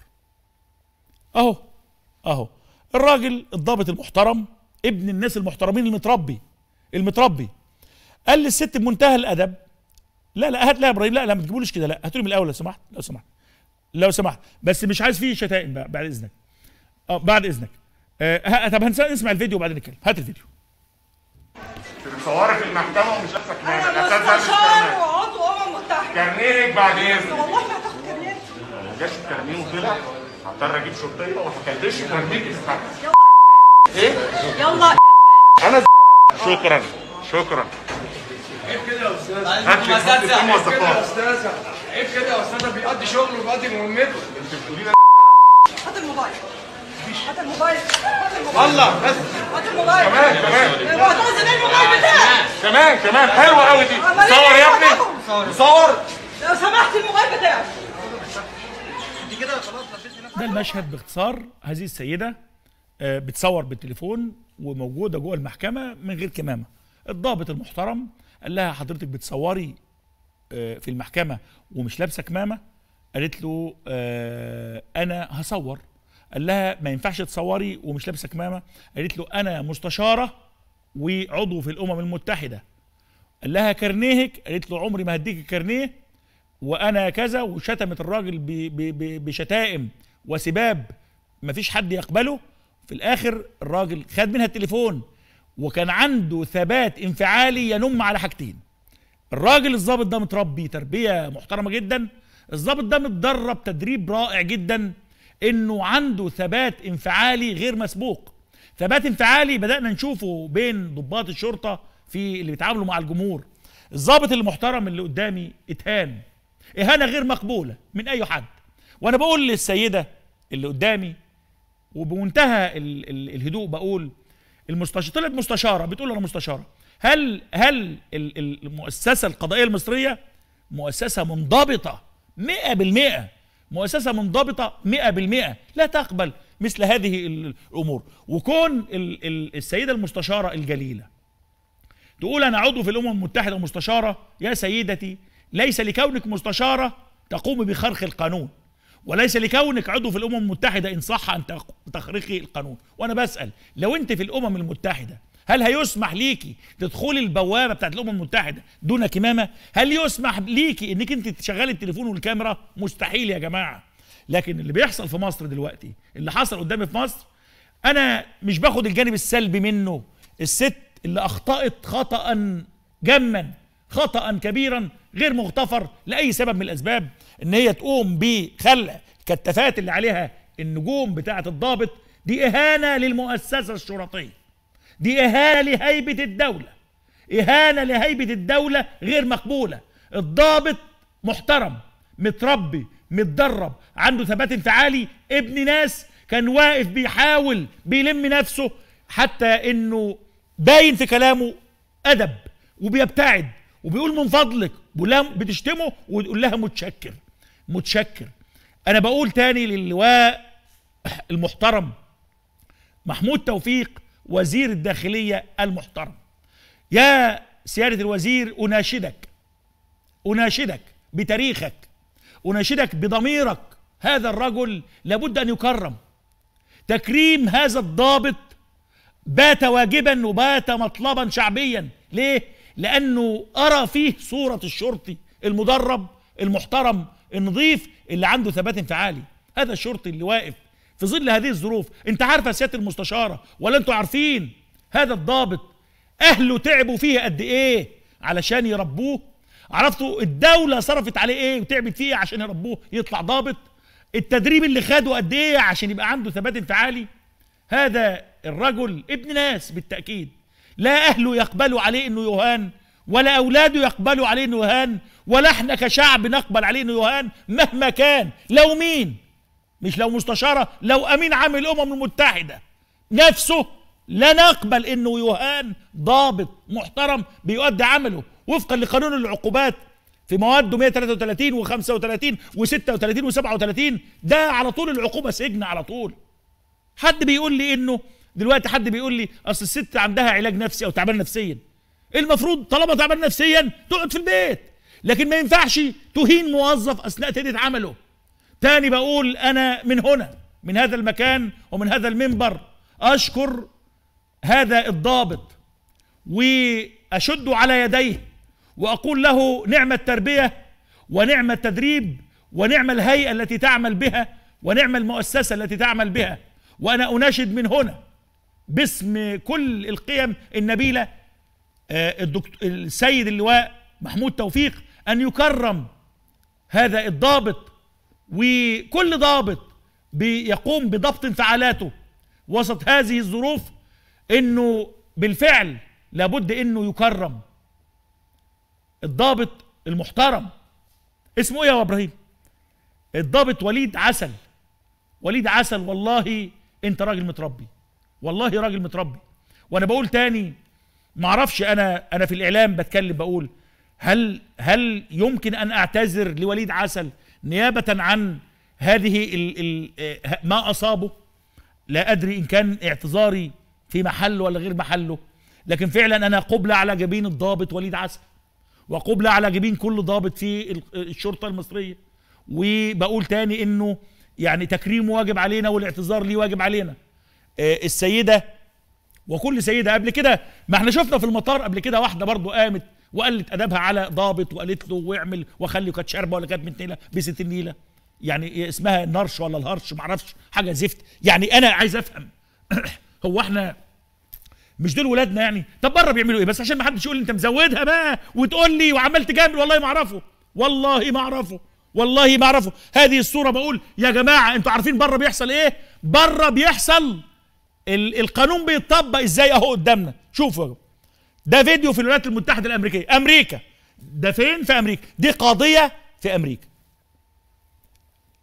أهو أهو الراجل الضابط المحترم ابن الناس المحترمين المتربي المتربي قال للست بمنتهى الادب لا لا هات لا يا ابراهيم لا لا ما تجيبوليش كده لا هاتولي من الاول لو سمحت لو سمحت لو سمحت بس مش عايز فيه شتائم بقى بعد اذنك اه بعد اذنك آه طب هنسمع الفيديو وبعدين نتكلم هات الفيديو صورك في المحكمه ومش قصدك نعمه انا مستشار وعضو امم متحده كارنيرك بعد اذنك والله ما هتاخد ما جاش الكارنيه وطلع هضطر اجيب شرطيه وهكلمش برنيك ايه؟ يلا انا شكرا شكرا عيب كده يا استاذ عيب كده يا استاذ عيب كده يا استاذ بيقضي شغله وبيقضي مهمته انت بتقولي لي هات الموبايل هات الموبايل بس هات الموبايل كمان كمان كمان كمان حلوه قوي دي إيه صور يا ابني صور لو سمحت الموبايل بتاعك دي كده خلاص ده المشهد باختصار هذه السيده آه، بتصور بالتليفون وموجوده جوه المحكمه من غير كمامه الضابط المحترم قال لها حضرتك بتصوري آه، في المحكمه ومش لابسه كمامه قالت له آه، انا هصور قال لها ما ينفعش تصوري ومش لابسه كمامه قالت له انا مستشاره وعضو في الامم المتحده قال لها كارنيهك قالت له عمري ما هديك الكرنيه وانا كذا وشتمت الراجل بشتائم وسباب مفيش حد يقبله في الاخر الراجل خد منها التليفون وكان عنده ثبات انفعالي ينم على حاجتين الراجل الظابط ده متربي تربيه محترمه جدا الظابط ده متدرب تدريب رائع جدا انه عنده ثبات انفعالي غير مسبوق ثبات انفعالي بدانا نشوفه بين ضباط الشرطه في اللي بيتعاملوا مع الجمهور الظابط المحترم اللي قدامي اتهان اهانه غير مقبوله من اي حد وانا بقول للسيده اللي قدامي وبمنتهى ال ال الهدوء بقول المستشار طلعت مستشاره بتقول انا مستشاره هل هل ال المؤسسه القضائيه المصريه مؤسسه منضبطه 100% مؤسسه منضبطه 100% لا تقبل مثل هذه الامور وكون السيده المستشاره الجليله تقول انا عضو في الامم المتحده مستشاره يا سيدتي ليس لكونك مستشاره تقوم بخرق القانون وليس لكونك عضو في الامم المتحده ان صح ان تخرقي القانون وانا بسال لو انت في الامم المتحده هل هيسمح ليكي تدخلي البوابه بتاعت الامم المتحده دون كمامه هل يسمح ليكي انك انت تشغلي التليفون والكاميرا مستحيل يا جماعه لكن اللي بيحصل في مصر دلوقتي اللي حصل قدامي في مصر انا مش باخد الجانب السلبي منه الست اللي اخطات خطا جما خطا كبيرا غير مغتفر لاي سبب من الاسباب ان هي تقوم بخلع الكتافات اللي عليها النجوم بتاعه الضابط دي اهانه للمؤسسه الشرطيه دي اهانه لهيبه الدوله اهانه لهيبه الدوله غير مقبوله الضابط محترم متربي متدرب عنده ثبات انفعالي ابن ناس كان واقف بيحاول بيلم نفسه حتى انه باين في كلامه ادب وبيبتعد وبيقول من فضلك بتشتمه وتقول لها متشكر متشكر انا بقول تاني للواء المحترم محمود توفيق وزير الداخليه المحترم يا سياده الوزير اناشدك اناشدك بتاريخك اناشدك بضميرك هذا الرجل لابد ان يكرم تكريم هذا الضابط بات واجبا وبات مطلبا شعبيا ليه لانه ارى فيه صوره الشرطي المدرب المحترم نضيف اللي عنده ثبات انفعالي هذا الشرطي اللي واقف في ظل هذه الظروف انت عارف يا سياده المستشاره ولا انتوا عارفين هذا الضابط اهله تعبوا فيه قد ايه علشان يربوه عرفتوا الدوله صرفت عليه ايه وتعبت فيه عشان يربوه يطلع ضابط التدريب اللي خده قد ايه عشان يبقى عنده ثبات انفعالي هذا الرجل ابن ناس بالتاكيد لا اهله يقبلوا عليه انه يهان ولا أولاده يقبلوا عليه أنه يهان ولا احنا كشعب نقبل عليه أنه يهان مهما كان لو مين مش لو مستشارة لو أمين عام الأمم المتحدة نفسه لا نقبل أنه يهان ضابط محترم بيؤدي عمله وفقا لقانون العقوبات في مواده 133 و35 و36 و37 ده على طول العقوبة سجن على طول حد بيقول لي انه دلوقتي حد بيقول لي اصل الست عندها علاج نفسي او تعبانه نفسيا المفروض طالما تعبان نفسيا تقعد في البيت لكن ما ينفعش تهين موظف اثناء تأدية عمله تاني بقول انا من هنا من هذا المكان ومن هذا المنبر اشكر هذا الضابط واشد على يديه واقول له نعم التربيه ونعم التدريب ونعم الهيئه التي تعمل بها ونعم المؤسسه التي تعمل بها وانا اناشد من هنا باسم كل القيم النبيله آه، الدكتور السيد اللواء محمود توفيق ان يكرم هذا الضابط وكل ضابط بيقوم بضبط انفعالاته وسط هذه الظروف انه بالفعل لابد انه يكرم الضابط المحترم اسمه ايه يا ابراهيم الضابط وليد عسل وليد عسل والله انت راجل متربي والله راجل متربي وانا بقول تاني ما اعرفش انا انا في الاعلام بتكلم بقول هل هل يمكن ان اعتذر لوليد عسل نيابه عن هذه الـ الـ آه، ما اصابه لا ادري ان كان اعتذاري في محله ولا غير محله لكن فعلا انا قبلة على جبين الضابط وليد عسل وقبلة على جبين كل ضابط في آه، الشرطه المصريه وبقول تاني انه يعني تكريمه واجب علينا والاعتذار ليه واجب علينا آه، السيده وكل سيده قبل كده ما احنا شفنا في المطار قبل كده واحده برضو قامت وقلت ادبها على ضابط وقالت له واعمل وخلي وكانت شاربه ولا كانت متنيله بست النيله يعني اسمها النرش ولا الهرش ما اعرفش حاجه زفت يعني انا عايز افهم هو احنا مش دول ولادنا يعني طب بره بيعملوا ايه بس عشان ما حدش يقول لي انت مزودها بقى وتقول لي وعمال تجامل والله ما اعرفه والله ما اعرفه والله ما اعرفه هذه الصوره بقول يا جماعه انتوا عارفين بره بيحصل ايه بره بيحصل القانون بيتطبق ازاي اهو قدامنا شوفوا ده فيديو في الولايات المتحده الامريكيه امريكا ده فين في امريكا دي قاضية في امريكا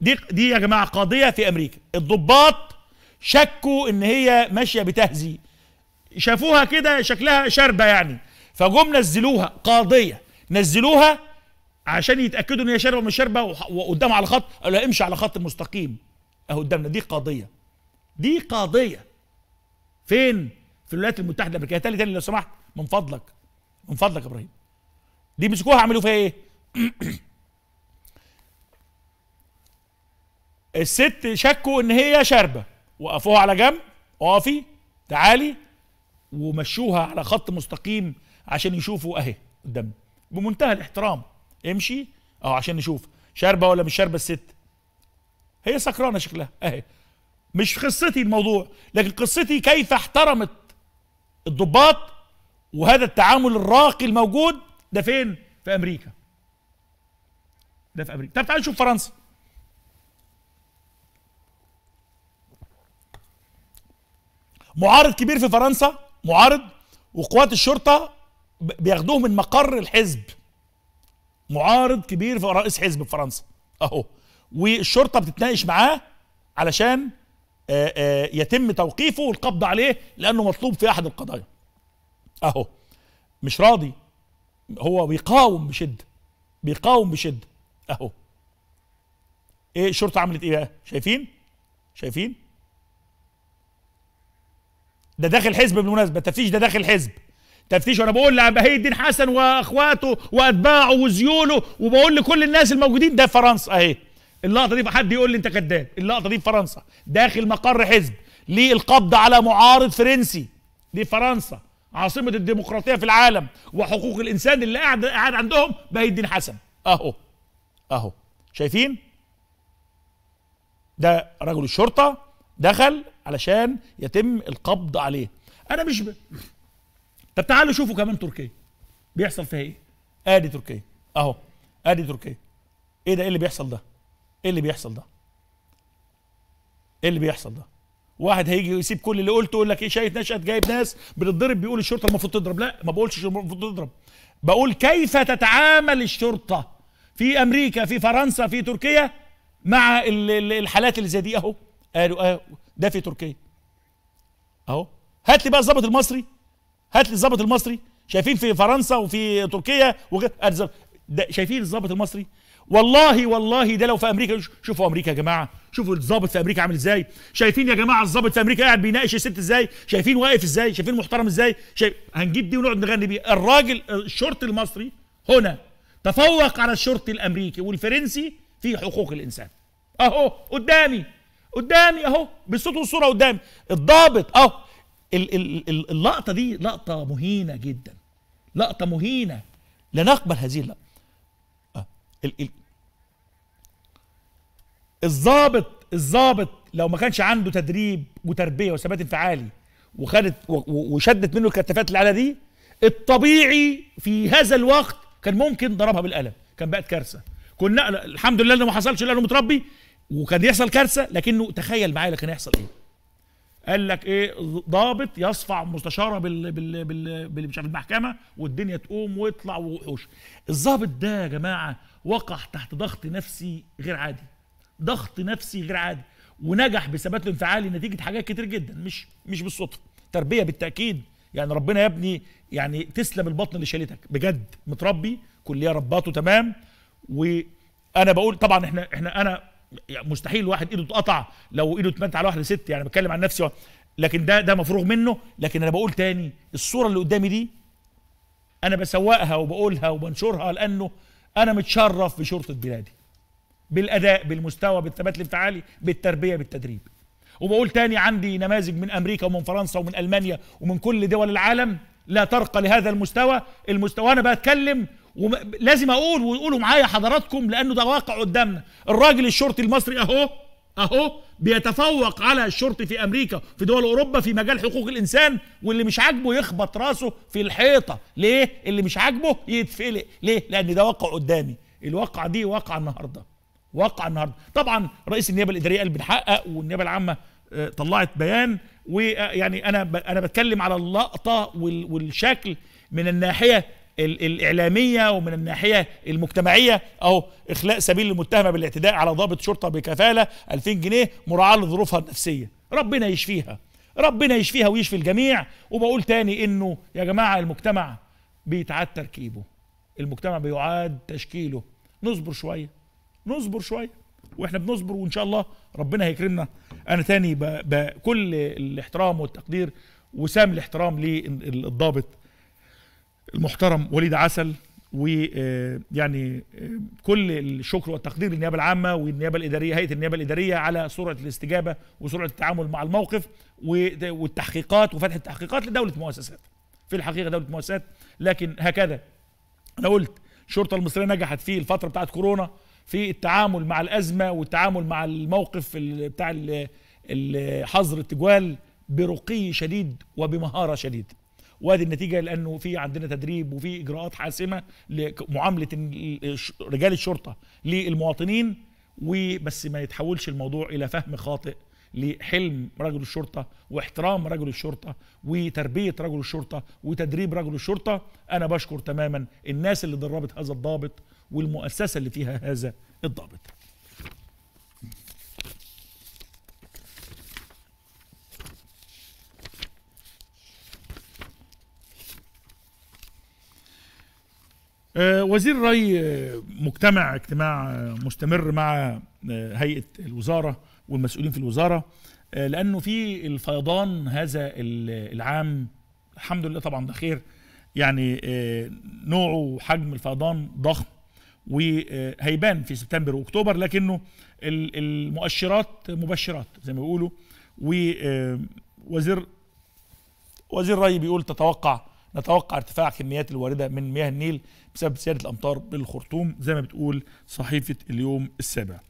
دي دي يا جماعه قاضية في امريكا الضباط شكوا ان هي ماشيه بتهزي شافوها كده شكلها شاربه يعني فجم نزلوها قاضيه نزلوها عشان يتاكدوا ان هي شاربه مش شاربه وقدام على خط قالوا امشي على خط مستقيم اهو قدامنا دي قاضيه دي قاضيه فين في الولايات المتحده الامريكيه تاني تاني لو سمحت من فضلك من فضلك يا ابراهيم دي مسكوها عملوا فيها ايه الست شكوا ان هي شاربه وقفوها على جنب اقفي تعالي ومشوها على خط مستقيم عشان يشوفوا اهي قدام بمنتهى الاحترام امشي اهو عشان نشوف شاربه ولا مش شاربه الست هي سكرانه شكلها اهي مش في قصتي الموضوع لكن قصتي كيف احترمت الضباط وهذا التعامل الراقي الموجود ده فين في امريكا ده في امريكا طب تعال نشوف فرنسا معارض كبير في فرنسا معارض وقوات الشرطه بياخدوه من مقر الحزب معارض كبير في رئيس حزب في فرنسا اهو والشرطه بتتناقش معاه علشان آه، آه، يتم توقيفه والقبض عليه لانه مطلوب في احد القضايا اهو مش راضي هو بيقاوم بشده بيقاوم بشده اهو ايه الشرطه عملت ايه بقى شايفين شايفين ده داخل حزب بالمناسبه تفتيش ده داخل حزب تفتيش وانا بقول لبهي الدين حسن واخواته واتباعه وزيوله وبقول لكل الناس الموجودين ده فرنسا اهي اللقطه دي حد يقول لي انت كذاب اللقطه دي في فرنسا داخل مقر حزب للقبض على معارض فرنسي دي فرنسا عاصمه الديمقراطيه في العالم وحقوق الانسان اللي قاعد قاعد عندهم بهي الدين حسن اهو اهو شايفين ده رجل الشرطه دخل علشان يتم القبض عليه انا مش ب... طب تعالوا شوفوا كمان تركيا بيحصل فيها ايه ادي تركيا اهو ادي تركيا ايه ده ايه اللي بيحصل ده ايه اللي بيحصل ده ايه اللي بيحصل ده واحد هيجي يسيب كل اللي قلته يقول لك ايه شايف نشأت جايب ناس بتضرب بيقول الشرطه المفروض تضرب لا ما بقولش المفروض تضرب بقول كيف تتعامل الشرطه في امريكا في فرنسا في تركيا مع الحالات اللي زي دي اهو قالوا اه ده في تركيا اهو هات لي بقى الظابط المصري هات لي الظابط المصري شايفين في فرنسا وفي تركيا وغير آه، شايفين الظابط المصري والله والله ده لو في امريكا شوفوا امريكا يا جماعه شوفوا الضابط في امريكا عامل ازاي شايفين يا جماعه الضابط في امريكا قاعد بيناقش الست ازاي شايفين واقف ازاي شايفين محترم ازاي شايف هنجيب دي ونقعد نغني بيها الراجل الشرطي المصري هنا تفوق على الشرطي الامريكي والفرنسي في حقوق الانسان اهو قدامي قدامي اهو بالصوت والصوره قدامي الضابط اهو اللقطه دي لقطه مهينه جدا لقطه مهينه لا نقبل هذه اللقطه ال الظابط الظابط لو ما كانش عنده تدريب وتربيه وثبات انفعالي وخدت وشدت منه اللي العاله دي الطبيعي في هذا الوقت كان ممكن ضربها بالقلم كان بقت كارثه كنا الحمد لله انه ما حصلش لانه متربي وكان يحصل كارثه لكنه تخيل معايا كان يحصل ايه قال لك ايه ضابط يصفع مستشاره بال بال بال, بال بال... عارف المحكمه والدنيا تقوم ويطلع وحوش الضابط ده يا جماعه وقع تحت ضغط نفسي غير عادي ضغط نفسي غير عادي ونجح بثبات الانفعالي نتيجه حاجات كتير جدا مش مش بالصدفه تربيه بالتاكيد يعني ربنا يا ابني يعني تسلم البطن اللي شالتك بجد متربي كليه رباته تمام وانا بقول طبعا احنا احنا انا مستحيل واحد ايده تقطع لو ايده اتمنت على واحده ست يعني بتكلم عن نفسي لكن ده ده مفروغ منه لكن انا بقول تاني الصوره اللي قدامي دي انا بسوقها وبقولها وبنشرها لانه انا متشرف بشرطه بلادي بالاداء بالمستوى بالثبات الانفعالي بالتربيه بالتدريب وبقول تاني عندي نماذج من امريكا ومن فرنسا ومن المانيا ومن كل دول العالم لا ترقى لهذا المستوى المستوى انا بتكلم ولازم اقول وقولوا معايا حضراتكم لانه ده واقع قدامنا الراجل الشرطي المصري اهو اهو بيتفوق على الشرطي في امريكا في دول اوروبا في مجال حقوق الانسان واللي مش عاجبه يخبط راسه في الحيطه ليه اللي مش عاجبه يتفلق ليه لان ده واقع قدامي الواقعه دي واقعه النهارده واقعه النهارده طبعا رئيس النيابه الاداريه قال بنحقق والنيابه العامه آه، طلعت بيان ويعني انا انا بتكلم على اللقطه والشكل من الناحيه الاعلاميه ومن الناحيه المجتمعيه اهو اخلاء سبيل المتهمه بالاعتداء على ضابط شرطه بكفاله 2000 جنيه مراعاه لظروفها النفسيه ربنا يشفيها ربنا يشفيها ويشفي الجميع وبقول تاني انه يا جماعه المجتمع بيتعاد تركيبه المجتمع بيعاد تشكيله نصبر شويه نصبر شويه واحنا بنصبر وان شاء الله ربنا هيكرمنا انا تاني بكل الاحترام والتقدير وسام الاحترام للضابط المحترم وليد عسل ويعني آه، آه، كل الشكر والتقدير للنيابه العامه والنيابه الاداريه هيئه النيابه الاداريه على سرعه الاستجابه وسرعه التعامل مع الموقف والتحقيقات وفتح التحقيقات لدوله مؤسسات في الحقيقه دوله مؤسسات لكن هكذا انا قلت الشرطه المصريه نجحت في الفتره بتاعت كورونا في التعامل مع الازمه والتعامل مع الموقف بتاع حظر التجوال برقي شديد وبمهاره شديده وهذه النتيجه لانه في عندنا تدريب وفي اجراءات حاسمه لمعامله رجال الشرطه للمواطنين وبس ما يتحولش الموضوع الى فهم خاطئ لحلم رجل الشرطه واحترام رجل الشرطه وتربيه رجل الشرطه وتدريب رجل الشرطه انا بشكر تماما الناس اللي دربت هذا الضابط والمؤسسه اللي فيها هذا الضابط آه، وزير الري آه، مجتمع اجتماع آه، مستمر مع هيئه الوزاره والمسؤولين في الوزاره لانه في الفيضان هذا العام الحمد لله طبعا ده خير يعني نوعه وحجم الفيضان ضخم وهيبان في سبتمبر واكتوبر لكنه المؤشرات مبشرات زي ما بيقولوا ووزير وزير الري بيقول تتوقع نتوقع ارتفاع كميات الواردة من مياه النيل بسبب سياده الأمطار بالخرطوم زي ما بتقول صحيفة اليوم السابع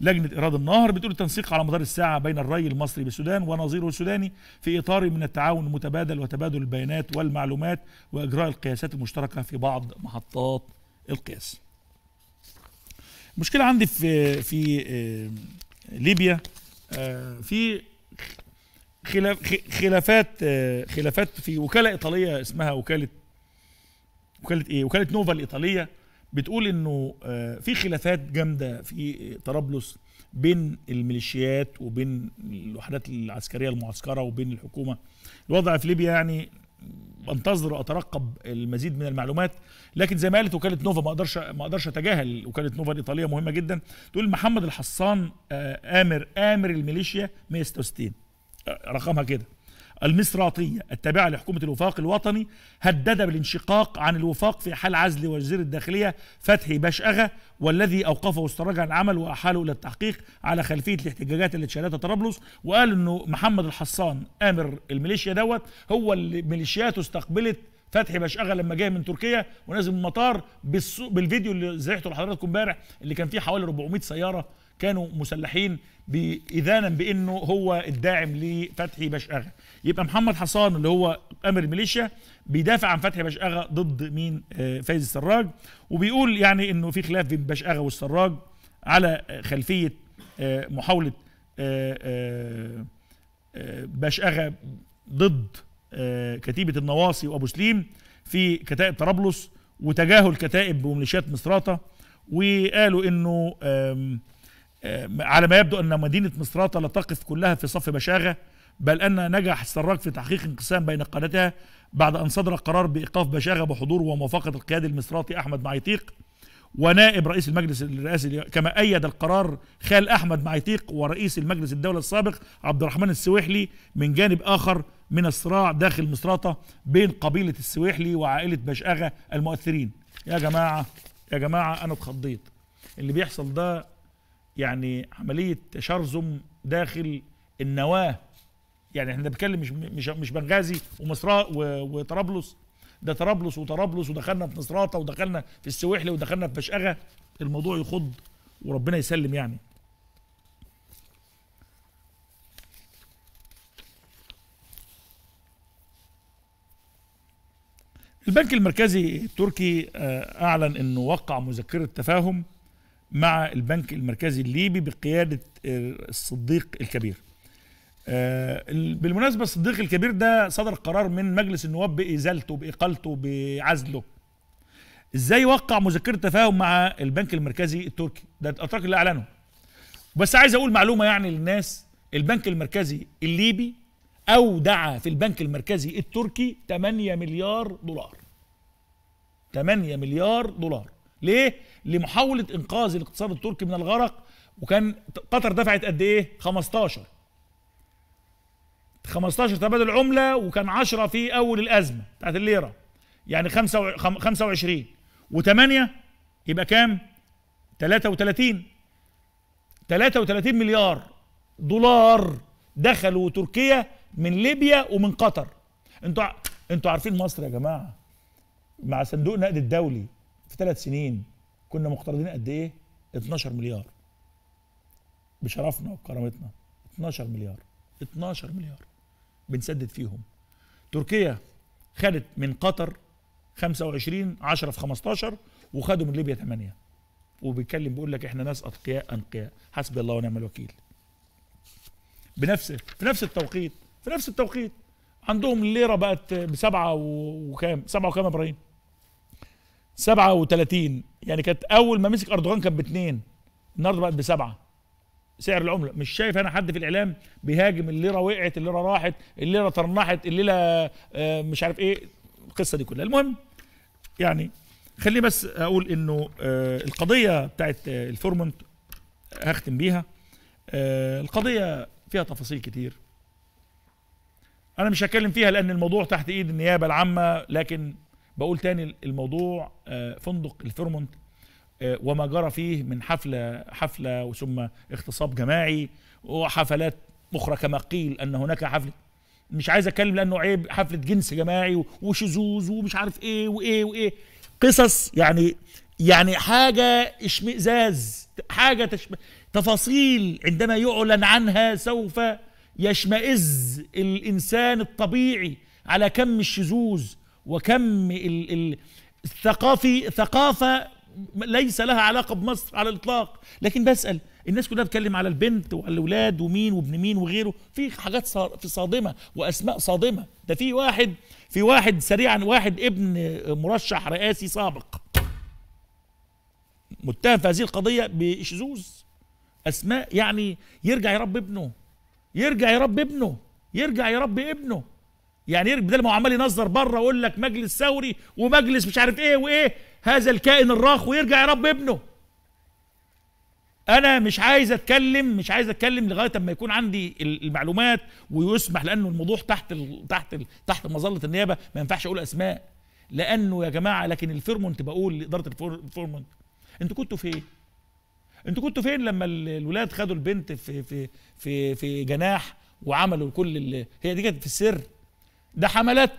لجنة إيراد النهر بتقول التنسيق على مدار الساعة بين الري المصري بالسودان ونظيره السوداني في إطار من التعاون المتبادل وتبادل البيانات والمعلومات وإجراء القياسات المشتركة في بعض محطات القياس المشكلة عندي في في آه، ليبيا آه، في خلاف خلافات آه، خلافات في وكاله ايطاليه اسمها وكاله وكاله ايه وكاله نوفا الايطاليه بتقول انه آه، في خلافات جامده في طرابلس بين الميليشيات وبين الوحدات العسكريه المعسكره وبين الحكومه الوضع في ليبيا يعني انتظر واترقب المزيد من المعلومات لكن زي ما قالت وكاله نوفا ما اقدرش ما اقدرش اتجاهل وكاله نوفا الايطاليه مهمه جدا تقول محمد الحصان آه، امر امر الميليشيا 166 رقمها كده المصراتية التابعة لحكومة الوفاق الوطني هدد بالانشقاق عن الوفاق في حال عزل وزير الداخلية فتحي باش أغا والذي أوقفه واسترجع العمل وأحاله إلى التحقيق على خلفية الاحتجاجات اللي شهدتها طرابلس وقال إنه محمد الحصان آمر الميليشيا دوت هو اللي ميليشياته استقبلت فتحي باش اغا لما جاي من تركيا ونازل من المطار بالفيديو اللي زرعته لحضراتكم امبارح اللي كان فيه حوالي 400 سياره كانوا مسلحين اذانا بانه هو الداعم لفتحي بشأغه يبقى محمد حصان اللي هو امر الميليشيا بيدافع عن فتحي بشأغه ضد مين آه، فايز السراج وبيقول يعني انه في خلاف بين بشأغه والسراج على خلفيه آه، محاوله آه، بشأغه ضد كتيبه النواصي وابو سليم في كتائب طرابلس وتجاهل كتائب وميليشيات مصراته وقالوا انه آه، على ما يبدو أن مدينة مصراتة لا تقف كلها في صف بشاغة بل أن نجح السراج في تحقيق انقسام بين قادتها بعد أن صدر قرار بإيقاف بشاغة بحضور وموافقة القياد المصراتي أحمد معيطيق ونائب رئيس المجلس الرئاسي كما أيد القرار خال أحمد معيطيق ورئيس المجلس الدولي السابق عبد الرحمن السويحلي من جانب آخر من الصراع داخل مصراتة بين قبيلة السويحلي وعائلة بشاغة المؤثرين يا جماعة يا جماعة أنا اتخضيت اللي بيحصل ده يعني عمليه تشرذم داخل النواه يعني احنا بنتكلم مش مش مش بنغازي ومصر وطرابلس ده طرابلس وطرابلس ودخلنا في مصراتة ودخلنا في السويحلي ودخلنا في بشقغه الموضوع يخض وربنا يسلم يعني البنك المركزي التركي آه، اعلن انه وقع مذكره تفاهم مع البنك المركزي الليبي بقيادة آه، الصديق الكبير آه، بالمناسبة الصديق الكبير ده صدر قرار من مجلس النواب بإزالته بإقالته بعزله ازاي وقع مذكرة تفاهم مع البنك المركزي التركي ده الاتراك اللي اعلنوا بس عايز اقول معلومة يعني للناس البنك المركزي الليبي اودع في البنك المركزي التركي 8 مليار دولار 8 مليار دولار ليه لمحاوله انقاذ الاقتصاد التركي من الغرق وكان قطر دفعت قد ايه 15 15 تبادل عمله وكان 10 في اول الازمه بتاعت الليره يعني 25 و8 يبقى كام 33 33 مليار دولار دخلوا تركيا من ليبيا ومن قطر انتوا انتوا عارفين مصر يا جماعه مع صندوق النقد الدولي في ثلاث سنين كنا مقترضين قد ايه 12 مليار بشرفنا وكرامتنا 12 مليار 12 مليار بنسدد فيهم تركيا خدت من قطر 25 10 في 15 وخدوا من ليبيا 8 وبيتكلم بيقول لك احنا ناس اتقياء انقياء حسبي الله ونعم الوكيل بنفس في نفس التوقيت في نفس التوقيت عندهم الليره بقت بسبعه وكام سبعه وكام يا ابراهيم 37 يعني كانت اول ما مسك اردوغان كانت باتنين النهارده بقت بسبعه سعر العمله مش شايف انا حد في الاعلام بيهاجم الليره وقعت الليره راحت الليره ترنحت الليله آه، مش عارف ايه القصه دي كلها المهم يعني خليني بس اقول انه آه، القضيه بتاعت آه، الفورمنت هختم بيها القضيه فيها تفاصيل كتير انا مش هتكلم فيها لان الموضوع تحت ايد النيابه العامه لكن بقول تاني الموضوع آه، فندق الفيرمونت آه، وما جرى فيه من حفلة حفلة وثم اغتصاب جماعي وحفلات أخرى كما قيل أن هناك حفلة مش عايز أتكلم لأنه عيب حفلة جنس جماعي وشذوذ ومش عارف إيه وإيه وإيه قصص يعني يعني حاجة اشمئزاز حاجة تشم... تفاصيل عندما يعلن عنها سوف يشمئز الإنسان الطبيعي على كم الشذوذ وكم ال الثقافي ثقافة ليس لها علاقة بمصر على الإطلاق لكن بسأل الناس كلها بتكلم على البنت وعلى الأولاد ومين وابن مين وغيره في حاجات في صادمة وأسماء صادمة ده في واحد في واحد سريعا واحد ابن مرشح رئاسي سابق متهم في هذه القضية بشذوذ أسماء يعني يرجع يربي ابنه يرجع يربي ابنه يرجع يربي ابنه يعني بدل ما عمال ينظر بره ويقول لك مجلس ثوري ومجلس مش عارف ايه وايه هذا الكائن الراخ ويرجع رب ابنه انا مش عايز اتكلم مش عايز اتكلم لغايه اما يكون عندي المعلومات ويسمح لانه الموضوع تحت الـ تحت الـ تحت مظله النيابه ما ينفعش اقول اسماء لانه يا جماعه لكن الفيرمونت بقول لاداره الفيرمونت انتوا كنتوا فين؟ انتوا كنتوا فين لما الولاد خدوا البنت في في في في جناح وعملوا كل هي دي كانت في السر ده حملات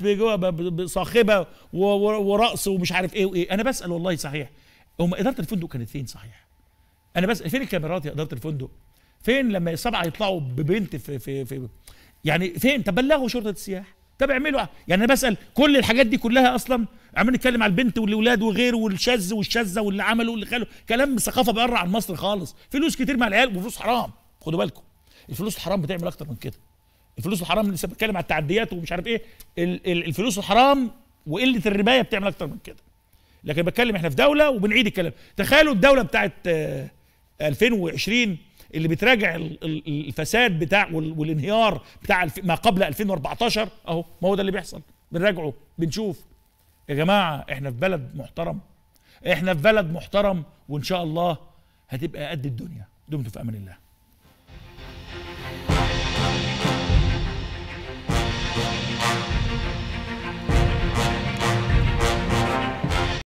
صاخبه ورقص ومش عارف ايه وايه انا بسال والله صحيح هم اداره الفندق كانت فين صحيح انا بسال فين الكاميرات يا اداره الفندق فين لما سبعه يطلعوا ببنت في في, في يعني فين طب بلغوا شرطه السياحه طب اعملوا يعني انا بسال كل الحاجات دي كلها اصلا عمال نتكلم على البنت والاولاد وغيره والشاذ والشاذه واللي عملوا واللي خلوا كلام ثقافه بره عن مصر خالص فلوس كتير مع العيال وفلوس حرام خدوا بالكم الفلوس الحرام بتعمل اكتر من كده الفلوس الحرام لسه بتكلم على التعديات ومش عارف ايه الفلوس الحرام وقله الربايه بتعمل اكتر من كده لكن بتكلم احنا في دوله وبنعيد الكلام تخيلوا الدوله بتاعت 2020 آه، اللي بتراجع الفساد بتاع والانهيار بتاع ما قبل 2014 اهو ما هو ده اللي بيحصل بنراجعه بنشوف يا جماعه احنا في بلد محترم احنا في بلد محترم وان شاء الله هتبقى قد الدنيا دمتم في امان الله